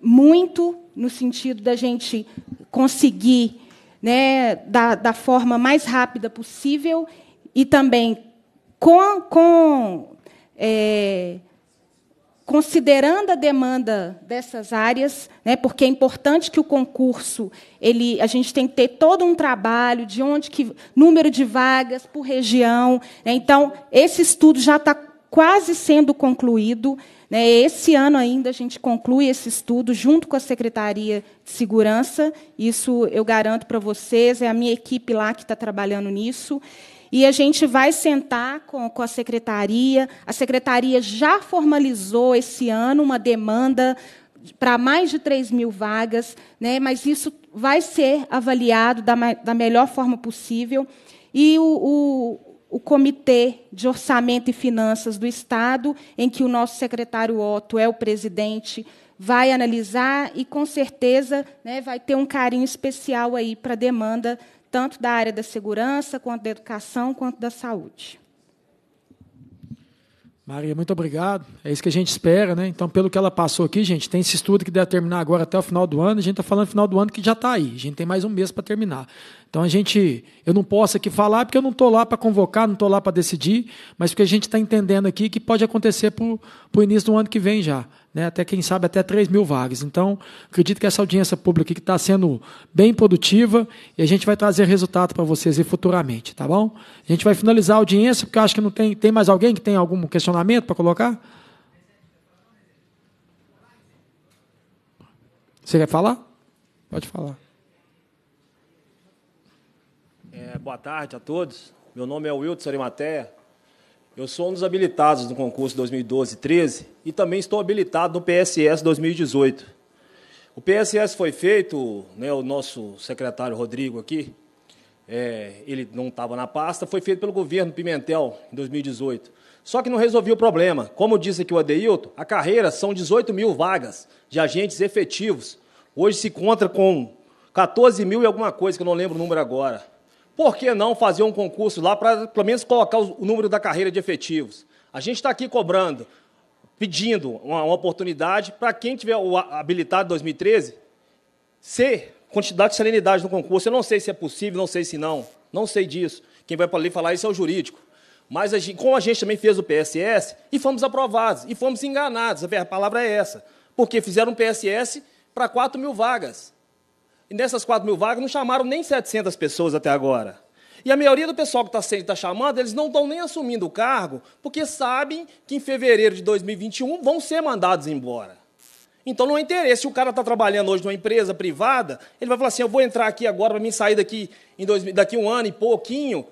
muito no sentido da gente conseguir né, da, da forma mais rápida possível e também com, com é, considerando a demanda dessas áreas, né, porque é importante que o concurso ele, a gente tem que ter todo um trabalho de onde que número de vagas por região. Né, então esse estudo já está quase sendo concluído. Né, esse ano ainda a gente conclui esse estudo junto com a Secretaria de Segurança. Isso eu garanto para vocês, é a minha equipe lá que está trabalhando nisso. E a gente vai sentar com, com, a secretaria. A secretaria já formalizou esse ano uma demanda para mais de 3 mil vagas, né? mas isso vai ser avaliado da, da melhor forma possível. E o, o o Comitê de Orçamento e Finanças do Estado, em que o nosso secretário Otto é o presidente, vai analisar e, com certeza, né, vai ter um carinho especial aí para a demanda tanto da área da segurança, quanto da educação, quanto da saúde. Maria, muito obrigado. É isso que a gente espera, né? Então, pelo que ela passou aqui, gente, tem esse estudo que deve terminar agora até o final do ano. A gente está falando final do ano que já está aí. A gente tem mais um mês para terminar. Então a gente, eu não posso aqui falar porque eu não estou lá para convocar, não estou lá para decidir, mas porque a gente está entendendo aqui que pode acontecer para o início do ano que vem já, né? até quem sabe até 3 mil vagas. Então acredito que essa audiência pública aqui está sendo bem produtiva e a gente vai trazer resultado para vocês aí futuramente, tá bom? A gente vai finalizar a audiência porque eu acho que não tem, tem mais alguém que tem algum questionamento para colocar? Você quer falar? Pode falar. É, boa tarde a todos. Meu nome é Wilton Arimatea. Eu sou um dos habilitados no concurso 2012-13 e também estou habilitado no PSS 2018. O PSS foi feito, né, o nosso secretário Rodrigo aqui, é, ele não estava na pasta, foi feito pelo governo Pimentel em 2018. Só que não resolvia o problema. Como disse aqui o Adeilton, a carreira são 18 mil vagas de agentes efetivos. Hoje se conta com 14 mil e alguma coisa, que eu não lembro o número agora. Por que não fazer um concurso lá para, pelo menos, colocar o número da carreira de efetivos? A gente está aqui cobrando, pedindo uma, uma oportunidade para quem tiver o habilitado em 2013 ser quantidade de serenidade no concurso. Eu não sei se é possível, não sei se não. Não sei disso. Quem vai para ali falar isso é o jurídico. Mas a gente, como a gente também fez o PSS, e fomos aprovados, e fomos enganados, a palavra é essa. Porque fizeram um PSS para 4 mil vagas. E nessas 4 mil vagas não chamaram nem 700 pessoas até agora. E a maioria do pessoal que está tá chamando, eles não estão nem assumindo o cargo, porque sabem que em fevereiro de 2021 vão ser mandados embora. Então não é interesse. Se o cara está trabalhando hoje numa empresa privada, ele vai falar assim: eu vou entrar aqui agora para mim sair daqui, em dois, daqui um ano e pouquinho,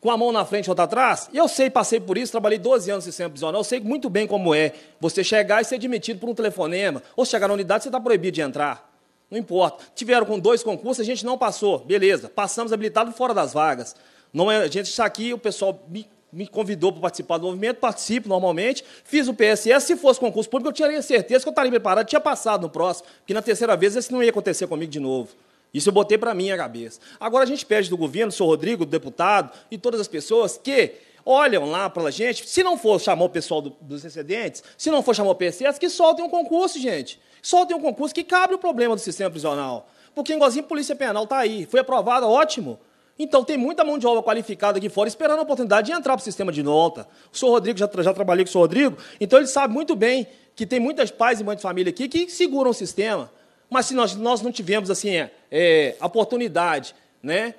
com a mão na frente e outra atrás. eu sei, passei por isso, trabalhei 12 anos em sistema eu sei muito bem como é você chegar e ser demitido por um telefonema, ou chegar na unidade, você está proibido de entrar. Não importa. Tiveram com dois concursos, a gente não passou. Beleza, passamos habilitado fora das vagas. Não é, a gente está aqui, o pessoal me, me convidou para participar do movimento, participo normalmente, fiz o PSS. Se fosse concurso público, eu tinha certeza que eu estaria preparado, tinha passado no próximo, porque na terceira vez isso não ia acontecer comigo de novo. Isso eu botei para minha cabeça. Agora a gente pede do governo, sou senhor Rodrigo, do deputado e todas as pessoas que olham lá para a gente, se não for chamar o pessoal do, dos excedentes, se não for chamar o PSS, que soltem um concurso, gente. Só tem um concurso que cabe o problema do sistema prisional. Porque Engozinho Polícia Penal está aí, foi aprovada, ótimo. Então tem muita mão de obra qualificada aqui fora esperando a oportunidade de entrar para o sistema de nota. O senhor Rodrigo, já, já trabalhei com o senhor Rodrigo, então ele sabe muito bem que tem muitas pais e mães de família aqui que seguram o sistema. Mas se nós, nós não tivermos assim, é, é, oportunidade, né?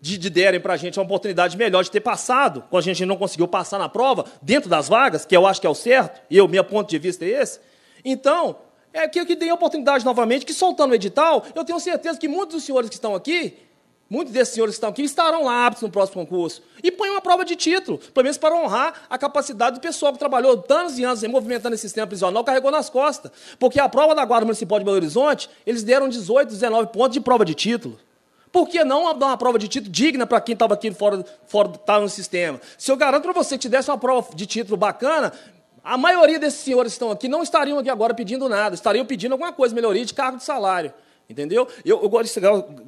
De, de derem para a gente uma oportunidade melhor de ter passado, quando a gente não conseguiu passar na prova, dentro das vagas, que eu acho que é o certo, e o meu ponto de vista é esse. Então, é aqui que dei a oportunidade novamente, que soltando o edital, eu tenho certeza que muitos dos senhores que estão aqui, muitos desses senhores que estão aqui, estarão lá aptos no próximo concurso. E põe uma prova de título, pelo menos para honrar a capacidade do pessoal que trabalhou anos e anos movimentando esse sistema prisional, carregou nas costas. Porque a prova da Guarda Municipal de Belo Horizonte, eles deram 18, 19 pontos de prova de título. Por que não dar uma prova de título digna para quem estava aqui fora, fora tá no sistema? Se eu garanto para você que tivesse uma prova de título bacana, a maioria desses senhores que estão aqui não estariam aqui agora pedindo nada, estariam pedindo alguma coisa, melhoria de cargo de salário. Entendeu? Eu, eu,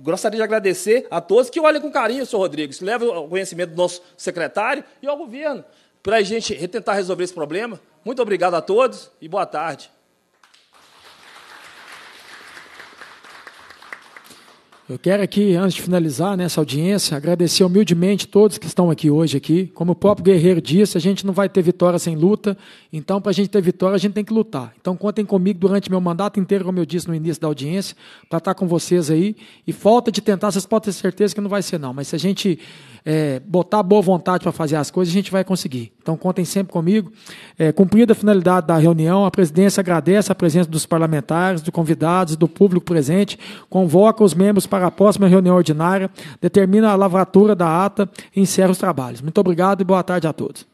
gostaria de agradecer a todos que olhem com carinho, senhor Rodrigues, leva o conhecimento do nosso secretário e ao governo, para a gente tentar resolver esse problema. Muito obrigado a todos e boa tarde. Eu quero aqui, antes de finalizar nessa né, audiência, agradecer humildemente todos que estão aqui hoje aqui. Como o próprio Guerreiro disse, a gente não vai ter vitória sem luta. Então, para a gente ter vitória, a gente tem que lutar. Então, contem comigo durante meu mandato inteiro, como eu disse no início da audiência, para estar tá com vocês aí. E falta de tentar, vocês podem ter certeza que não vai ser não. Mas se a gente é, botar boa vontade para fazer as coisas, a gente vai conseguir. Então, contem sempre comigo. É, cumprida a finalidade da reunião, a presidência agradece a presença dos parlamentares, dos convidados, do público presente, convoca os membros para a próxima reunião ordinária, determina a lavratura da ata e encerra os trabalhos. Muito obrigado e boa tarde a todos.